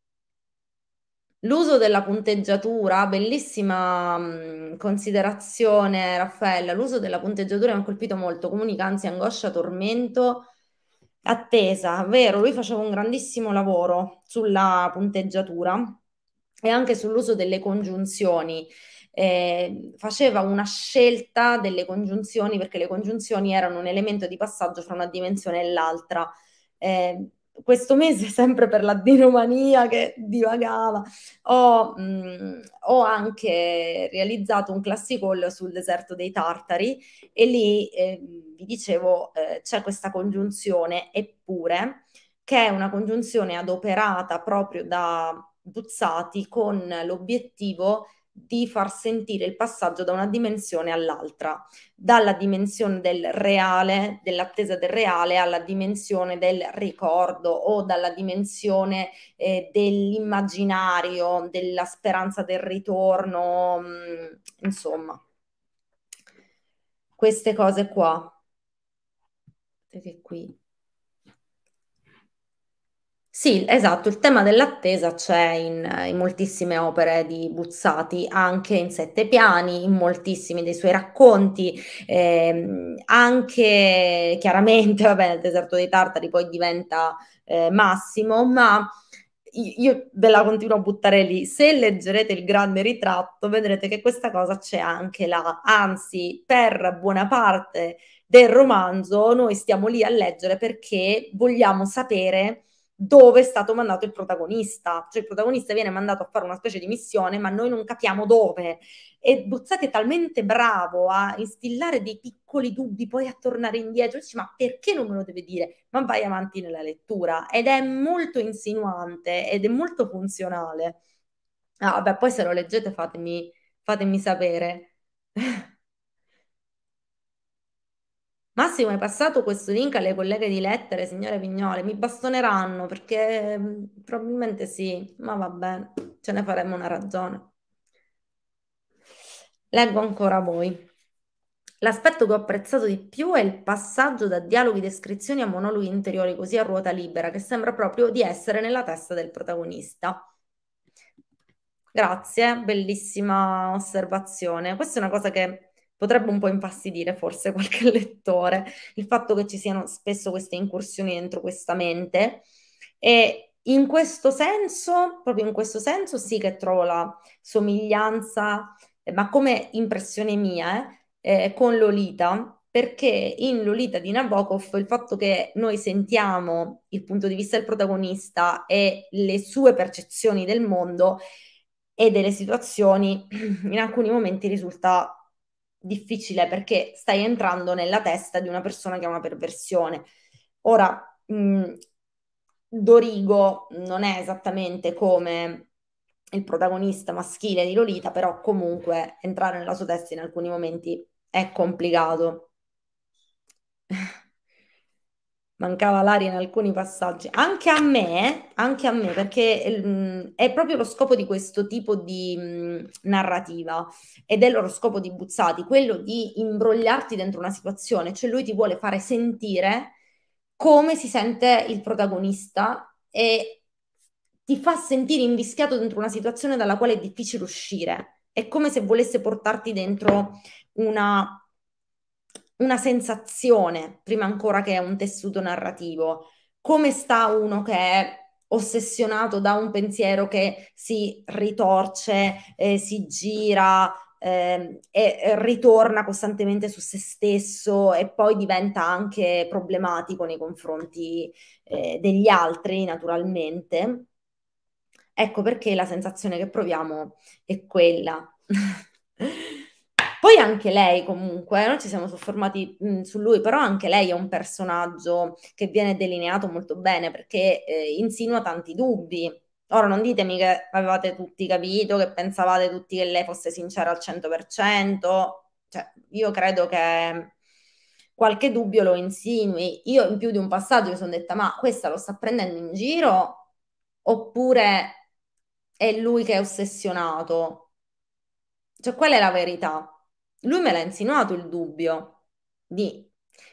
L'uso della punteggiatura, bellissima mm, considerazione Raffaella, l'uso della punteggiatura mi ha colpito molto, comunica ansia, angoscia, tormento, attesa, vero, lui faceva un grandissimo lavoro sulla punteggiatura e anche sull'uso delle congiunzioni. Eh, faceva una scelta delle congiunzioni perché le congiunzioni erano un elemento di passaggio fra una dimensione e l'altra. Eh, questo mese, sempre per la dinomania che divagava, ho, mh, mm, ho anche realizzato un classical sul deserto dei Tartari e lì eh, vi dicevo eh, c'è questa congiunzione eppure, che è una congiunzione adoperata proprio da Buzzati con l'obiettivo di di far sentire il passaggio da una dimensione all'altra, dalla dimensione del reale, dell'attesa del reale, alla dimensione del ricordo o dalla dimensione eh, dell'immaginario, della speranza del ritorno, mh, mm, insomma, queste cose qua. Vedete qui sì, esatto, il tema dell'attesa c'è in, in moltissime opere di Buzzati, anche in Sette Piani, in moltissimi dei suoi racconti, ehm, anche chiaramente, vabbè, il deserto dei Tartari poi diventa eh, Massimo, ma io ve la continuo a buttare lì. Se leggerete il grande ritratto, vedrete che questa cosa c'è anche là. Anzi, per buona parte del romanzo, noi stiamo lì a leggere perché vogliamo sapere dove è stato mandato il protagonista. Cioè il protagonista viene mandato a fare una specie di missione, ma noi non capiamo dove. E Bozzati è talmente bravo a instillare dei piccoli dubbi, poi a tornare indietro, dici ma perché non me lo deve dire? Ma vai avanti nella lettura. Ed è molto insinuante ed è molto funzionale. Ah, vabbè, poi se lo leggete fatemi, fatemi sapere. Massimo, hai passato questo link alle colleghe di lettere, signore Pignole? Mi bastoneranno perché mm, probabilmente sì, ma va bene, ce ne faremo una ragione. Leggo ancora voi. L'aspetto che ho apprezzato di più è il passaggio da dialoghi descrizioni a monologhi interiori così a ruota libera, che sembra proprio di essere nella testa del protagonista. Grazie, bellissima osservazione. Questa è una cosa che potrebbe un po' infastidire forse qualche lettore il fatto che ci siano spesso queste incursioni dentro questa mente e in questo senso, proprio in questo senso sì che trovo la somiglianza, eh, ma come impressione mia, eh, eh, con Lolita, perché in Lolita di Nabokov il fatto che noi sentiamo il punto di vista del protagonista e le sue percezioni del mondo e delle situazioni in alcuni momenti risulta difficile perché stai entrando nella testa di una persona che ha una perversione. Ora, mh, mm, Dorigo non è esattamente come il protagonista maschile di Lolita, però comunque entrare nella sua testa in alcuni momenti è complicato mancava l'aria in alcuni passaggi, anche a me, anche a me perché mh, ehm, è proprio lo scopo di questo tipo di mh, narrativa ed è lo scopo di Buzzati, quello di imbrogliarti dentro una situazione, cioè lui ti vuole fare sentire come si sente il protagonista e ti fa sentire invischiato dentro una situazione dalla quale è difficile uscire. È come se volesse portarti dentro una una sensazione, prima ancora che un tessuto narrativo. Come sta uno che è ossessionato da un pensiero che si ritorce, eh, si gira eh, e ritorna costantemente su se stesso e poi diventa anche problematico nei confronti eh, degli altri, naturalmente. Ecco perché la sensazione che proviamo è quella. Poi anche lei comunque, noi ci siamo soffermati mh, su lui, però anche lei è un personaggio che viene delineato molto bene perché eh, insinua tanti dubbi. Ora non ditemi che avevate tutti capito, che pensavate tutti che lei fosse sincera al 100%, cioè io credo che qualche dubbio lo insinui. Io in più di un passaggio mi sono detta ma questa lo sta prendendo in giro oppure è lui che è ossessionato? Cioè qual è la verità? lui me l'ha insinuato il dubbio di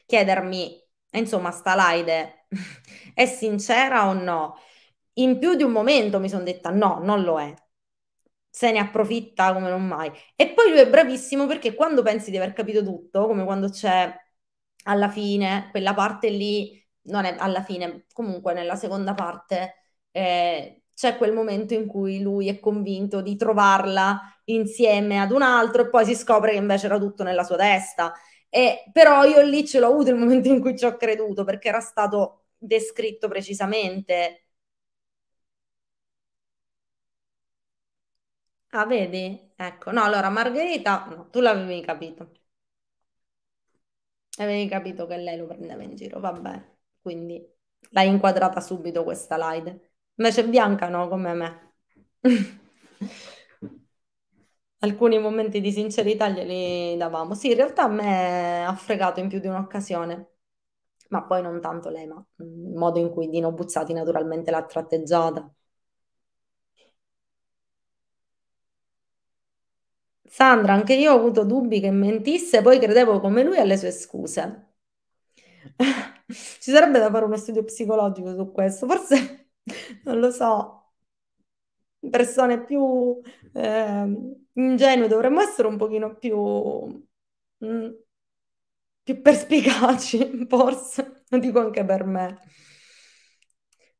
chiedermi, insomma, sta Laide è sincera o no? In più di un momento mi sono detta no, non lo è. Se ne approfitta come non mai. E poi lui è bravissimo perché quando pensi di aver capito tutto, come quando c'è alla fine quella parte lì, non è alla fine, comunque nella seconda parte eh, c'è quel momento in cui lui è convinto di trovarla insieme ad un altro e poi si scopre che invece era tutto nella sua testa. E, però io lì ce l'ho avuto il momento in cui ci ho creduto perché era stato descritto precisamente. Ah, vedi? Ecco, no, allora Margherita, no, tu l'avevi capito. Avevi capito che lei lo prendeva in giro, vabbè, quindi l'hai inquadrata subito questa slide. Invece Bianca no, come me. alcuni momenti di sincerità glieli davamo. Sì, in realtà a me ha fregato in più di un'occasione, ma poi non tanto lei, ma mm, il modo in cui Dino Buzzati naturalmente l'ha tratteggiata. Sandra, anche io ho avuto dubbi che mentisse, poi credevo come lui alle sue scuse. Ci sarebbe da fare uno studio psicologico su questo, forse non lo so. Persone più eh, ingenui, dovremmo essere un pochino più, mh, mm, più perspicaci, forse, lo dico anche per me.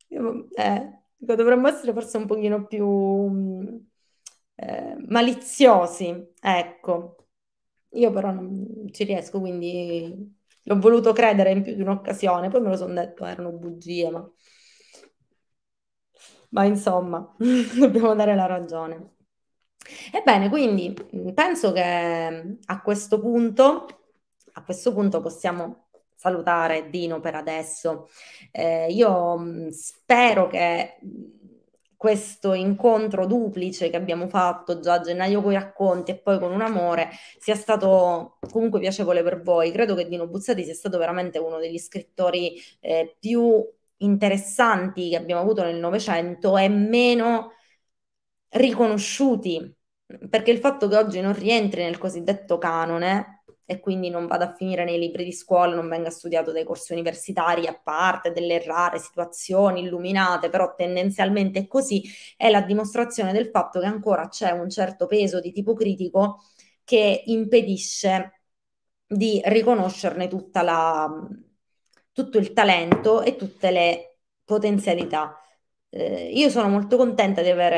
Io, eh, dico, dovremmo essere forse un pochino più mh, mm, eh, maliziosi, ecco. Io però non ci riesco, quindi l'ho voluto credere in più di un'occasione, poi me lo sono detto, eh, erano bugie, ma... Ma insomma, dobbiamo dare la ragione. Ebbene, quindi mm, penso che mm, a questo punto, a questo punto possiamo salutare Dino per adesso. Eh, io mm, spero che questo incontro duplice che abbiamo fatto già a gennaio con i racconti e poi con un amore sia stato comunque piacevole per voi. Credo che Dino Buzzati sia stato veramente uno degli scrittori eh, più interessanti che abbiamo avuto nel Novecento e meno riconosciuti perché il fatto che oggi non rientri nel cosiddetto canone e quindi non vada a finire nei libri di scuola, non venga studiato dai corsi universitari a parte delle rare situazioni illuminate, però tendenzialmente è così, è la dimostrazione del fatto che ancora c'è un certo peso di tipo critico che impedisce di riconoscerne la, tutto il talento e tutte le potenzialità. Eh, io sono molto contenta di aver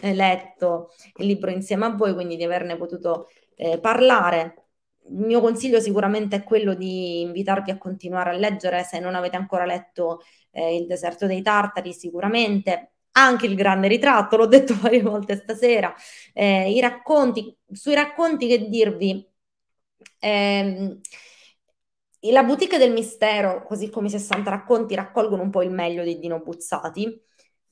eh, letto il libro insieme a voi, quindi di averne potuto eh, parlare. Il mio consiglio sicuramente è quello di invitarvi a continuare a leggere se non avete ancora letto eh, Il deserto dei tartari, sicuramente anche il grande ritratto, l'ho detto varie volte stasera, eh, i racconti, sui racconti che dirvi, ehm, la boutique del mistero, così come i 60 racconti, raccolgono un po' il meglio di Dino Buzzati,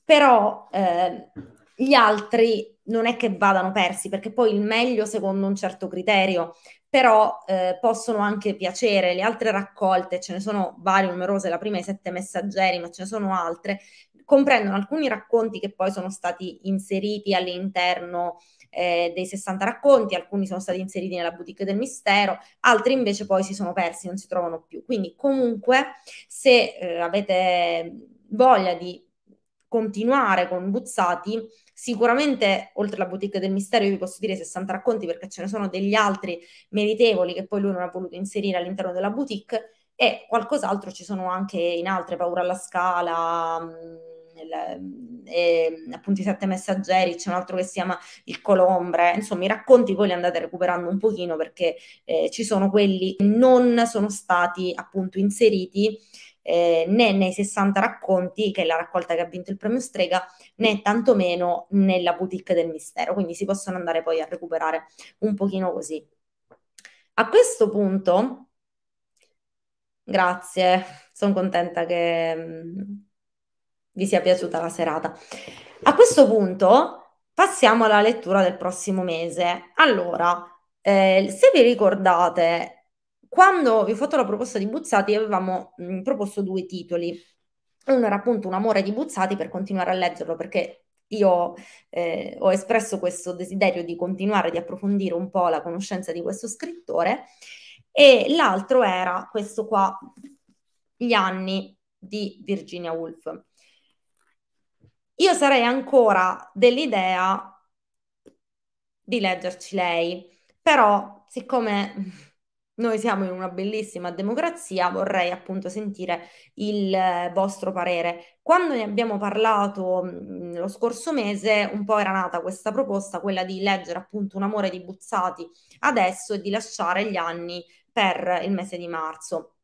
però eh, gli altri non è che vadano persi, perché poi il meglio secondo un certo criterio, però eh, possono anche piacere. Le altre raccolte, ce ne sono varie, numerose, la prima è sette messaggeri, ma ce ne sono altre, comprendono alcuni racconti che poi sono stati inseriti all'interno eh, dei 60 racconti, alcuni sono stati inseriti nella boutique del mistero, altri invece poi si sono persi, non si trovano più. Quindi comunque se eh, avete voglia di continuare con Buzzati, sicuramente oltre alla boutique del mistero io vi posso dire 60 racconti perché ce ne sono degli altri meritevoli che poi lui non ha voluto inserire all'interno della boutique e qualcos'altro ci sono anche in altre, Paura alla Scala, mm, il, eh, e, appunto i sette messaggeri, c'è un altro che si chiama il Colombre, insomma i racconti poi li andate recuperando un pochino perché eh, ci sono quelli che non sono stati appunto inseriti eh, né nei 60 racconti, che è la raccolta che ha vinto il premio Strega, né tantomeno nella boutique del mistero. Quindi si possono andare poi a recuperare un pochino così. A questo punto, grazie, sono contenta che mm, vi sia piaciuta la serata. A questo punto passiamo alla lettura del prossimo mese. Allora, eh, se vi ricordate quando vi ho fatto la proposta di Buzzati avevamo mh, mm, proposto due titoli. Uno era appunto Un amore di Buzzati per continuare a leggerlo perché io eh, ho espresso questo desiderio di continuare, di approfondire un po' la conoscenza di questo scrittore e l'altro era questo qua, Gli anni di Virginia Woolf. Io sarei ancora dell'idea di leggerci lei, però siccome noi siamo in una bellissima democrazia, vorrei appunto sentire il eh, vostro parere. Quando ne abbiamo parlato mh, mm, lo scorso mese, un po' era nata questa proposta, quella di leggere appunto un amore di Buzzati adesso e di lasciare gli anni per il mese di marzo.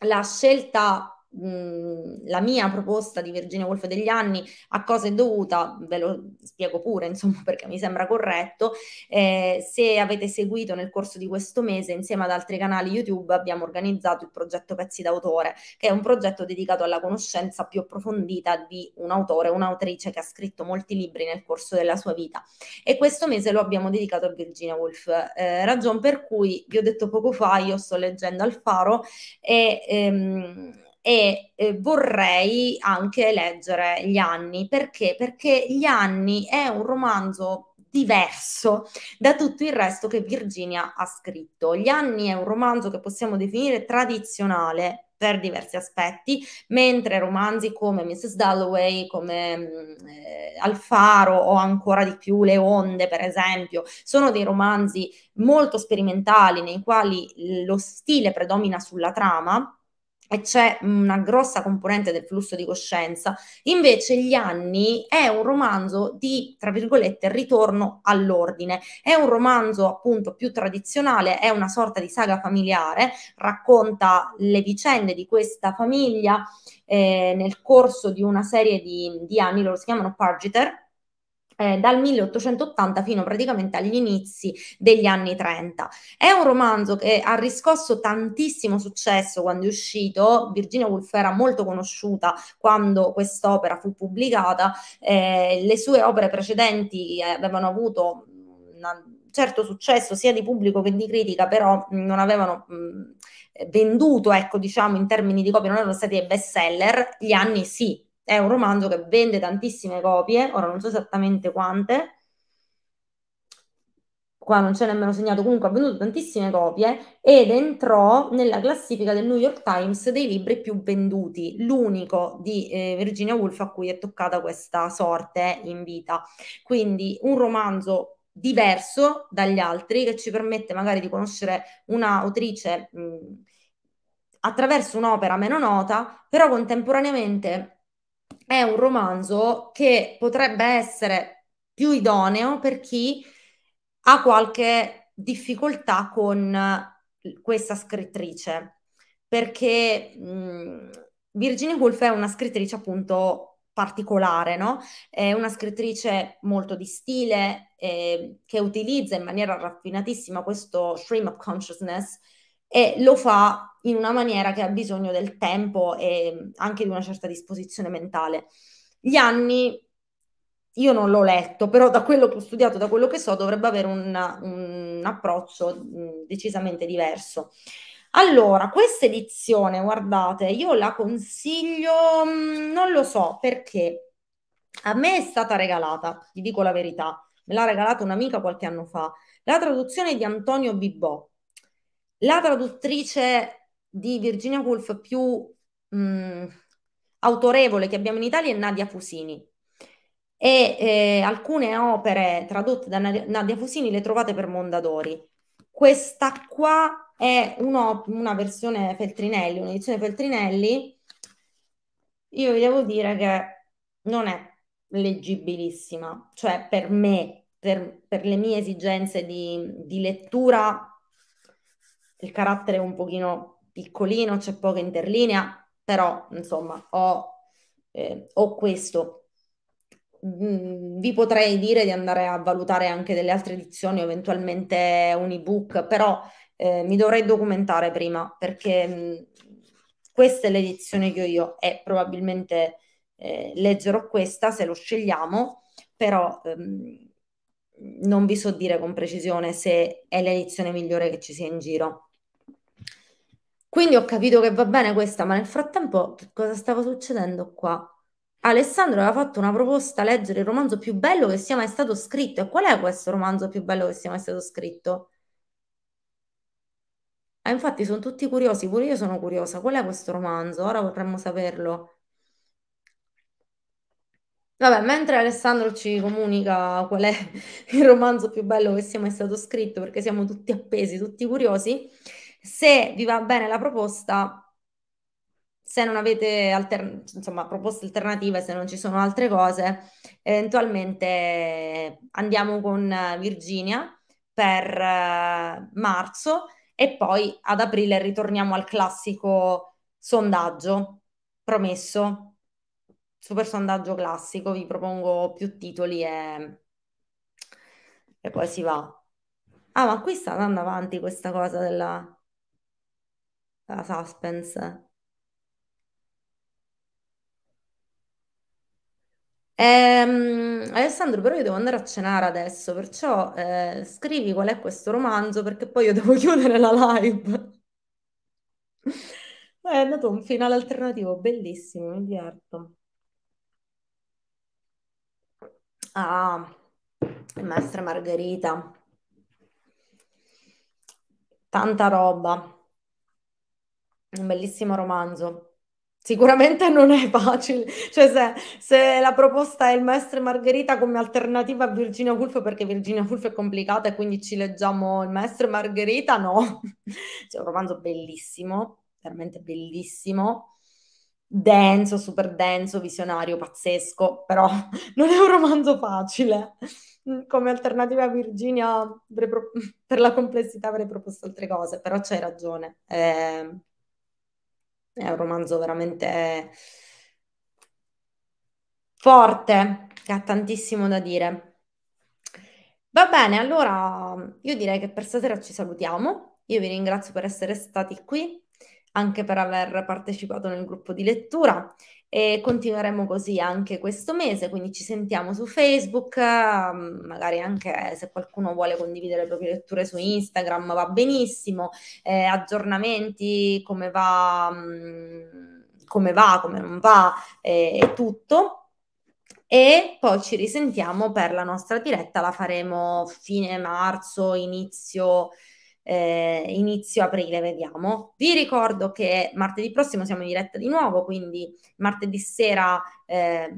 La scelta la mia proposta di Virginia Woolf degli anni a cosa è dovuta, ve lo spiego pure, insomma, perché mi sembra corretto. Eh, se avete seguito nel corso di questo mese, insieme ad altri canali YouTube, abbiamo organizzato il progetto Pezzi d'autore, che è un progetto dedicato alla conoscenza più approfondita di un autore, un'autrice che ha scritto molti libri nel corso della sua vita. E questo mese lo abbiamo dedicato a Virginia Woolf, eh, ragion per cui vi ho detto poco fa, io sto leggendo Alfaro e ehm, e eh, vorrei anche leggere Gli anni. Perché? Perché Gli anni è un romanzo diverso da tutto il resto che Virginia ha scritto. Gli anni è un romanzo che possiamo definire tradizionale, per diversi aspetti, mentre romanzi come Mrs. Dalloway, come mm, eh, Alfaro o ancora di più Le Onde, per esempio, sono dei romanzi molto sperimentali nei quali lo stile predomina sulla trama e c'è una grossa componente del flusso di coscienza. Invece Gli anni è un romanzo di, tra virgolette, ritorno all'ordine. È un romanzo appunto più tradizionale, è una sorta di saga familiare, racconta le vicende di questa famiglia eh, nel corso di una serie di, di anni, loro si chiamano Pargiter, eh, dal 1880 fino praticamente agli inizi degli anni 30. È un romanzo che ha riscosso tantissimo successo quando è uscito, Virginia Woolf era molto conosciuta quando quest'opera fu pubblicata, eh, le sue opere precedenti eh, avevano avuto mm, una certo successo sia di pubblico che di critica, però mm, non avevano mh, mm, venduto, ecco, diciamo, in termini di copie, non erano stati best seller, gli anni sì, è un romanzo che vende tantissime copie, ora non so esattamente quante, qua non c'è nemmeno segnato, comunque ha venduto tantissime copie ed entrò nella classifica del New York Times dei libri più venduti, l'unico di eh, Virginia Woolf a cui è toccata questa sorte in vita. Quindi un romanzo diverso dagli altri che ci permette magari di conoscere un'autrice attraverso un'opera meno nota, però contemporaneamente è un romanzo che potrebbe essere più idoneo per chi ha qualche difficoltà con eh, questa scrittrice, perché mh, Virginia Woolf è una scrittrice appunto particolare, no? È una scrittrice molto di stile eh, che utilizza in maniera raffinatissima questo stream of consciousness e lo fa in una maniera che ha bisogno del tempo e anche di una certa disposizione mentale. Gli anni, io non l'ho letto, però da quello che ho studiato, da quello che so, dovrebbe avere un, un approccio mm, decisamente diverso. Allora, questa edizione, guardate, io la consiglio, mm, non lo so perché a me è stata regalata, vi dico la verità, me l'ha regalata un'amica qualche anno fa, la traduzione di Antonio Bibbò la traduttrice di Virginia Woolf più mh, mm, autorevole che abbiamo in Italia è Nadia Fusini e eh, alcune opere tradotte da Nadia Fusini le trovate per Mondadori. Questa qua è uno, una versione Feltrinelli, un'edizione Feltrinelli. Io vi devo dire che non è leggibilissima, cioè per me, per, per le mie esigenze di, di lettura il carattere è un pochino piccolino, c'è poca interlinea, però insomma ho, eh, ho questo. Mm, vi potrei dire di andare a valutare anche delle altre edizioni, eventualmente un ebook, però eh, mi dovrei documentare prima perché mh, mm, questa è l'edizione che ho io e probabilmente eh, leggerò questa se lo scegliamo, però ehm, non vi so dire con precisione se è l'edizione migliore che ci sia in giro. Quindi ho capito che va bene questa, ma nel frattempo che cosa stava succedendo qua? Alessandro aveva fatto una proposta a leggere il romanzo più bello che sia mai stato scritto. E qual è questo romanzo più bello che sia mai stato scritto? Ah, infatti sono tutti curiosi, pure io sono curiosa. Qual è questo romanzo? Ora vorremmo saperlo. Vabbè, mentre Alessandro ci comunica qual è il romanzo più bello che sia mai stato scritto, perché siamo tutti appesi, tutti curiosi, se vi va bene la proposta, se non avete alter- insomma, proposte alternative, se non ci sono altre cose, eventualmente andiamo con Virginia per eh, marzo e poi ad aprile ritorniamo al classico sondaggio promesso, super sondaggio classico, vi propongo più titoli e, e poi si va. Ah, ma qui sta andando avanti questa cosa della la suspense. Ehm, Alessandro, però io devo andare a cenare adesso, perciò eh, scrivi qual è questo romanzo perché poi io devo chiudere la live. Eh, è andato un finale alternativo bellissimo, mi diverto. Ah, maestra Margherita. Tanta roba un bellissimo romanzo. Sicuramente non è facile, cioè se, se, la proposta è il maestro e Margherita come alternativa a Virginia Woolf, perché Virginia Woolf è complicata e quindi ci leggiamo il maestro e Margherita, no. C'è un romanzo bellissimo, veramente bellissimo, denso, super denso, visionario, pazzesco, però non è un romanzo facile. Come alternativa a Virginia, per la complessità avrei proposto altre cose, però c'hai ragione. Eh è un romanzo veramente forte, che ha tantissimo da dire. Va bene, allora io direi che per stasera ci salutiamo. Io vi ringrazio per essere stati qui anche per aver partecipato nel gruppo di lettura e continueremo così anche questo mese, quindi ci sentiamo su Facebook, mm, magari anche se qualcuno vuole condividere le proprie letture su Instagram va benissimo, eh, aggiornamenti, come va, mm, come va, come non va e eh, tutto e poi ci risentiamo per la nostra diretta, la faremo fine marzo, inizio eh, inizio aprile, vediamo. Vi ricordo che martedì prossimo siamo in diretta di nuovo, quindi martedì sera eh,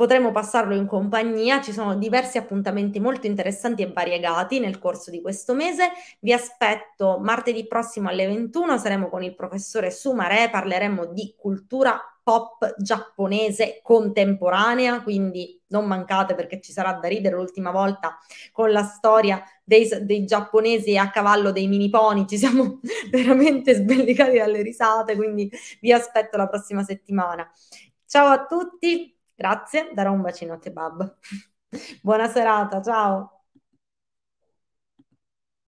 Potremo passarlo in compagnia, ci sono diversi appuntamenti molto interessanti e variegati nel corso di questo mese. Vi aspetto martedì prossimo alle 21, saremo con il professore Sumare, parleremo di cultura pop giapponese contemporanea, quindi non mancate perché ci sarà da ridere l'ultima volta con la storia dei, dei giapponesi a cavallo dei mini pony, ci siamo veramente sbellicati dalle risate, quindi vi aspetto la prossima settimana. Ciao a tutti! Grazie, darò un bacino a Kebab. Buona serata, ciao!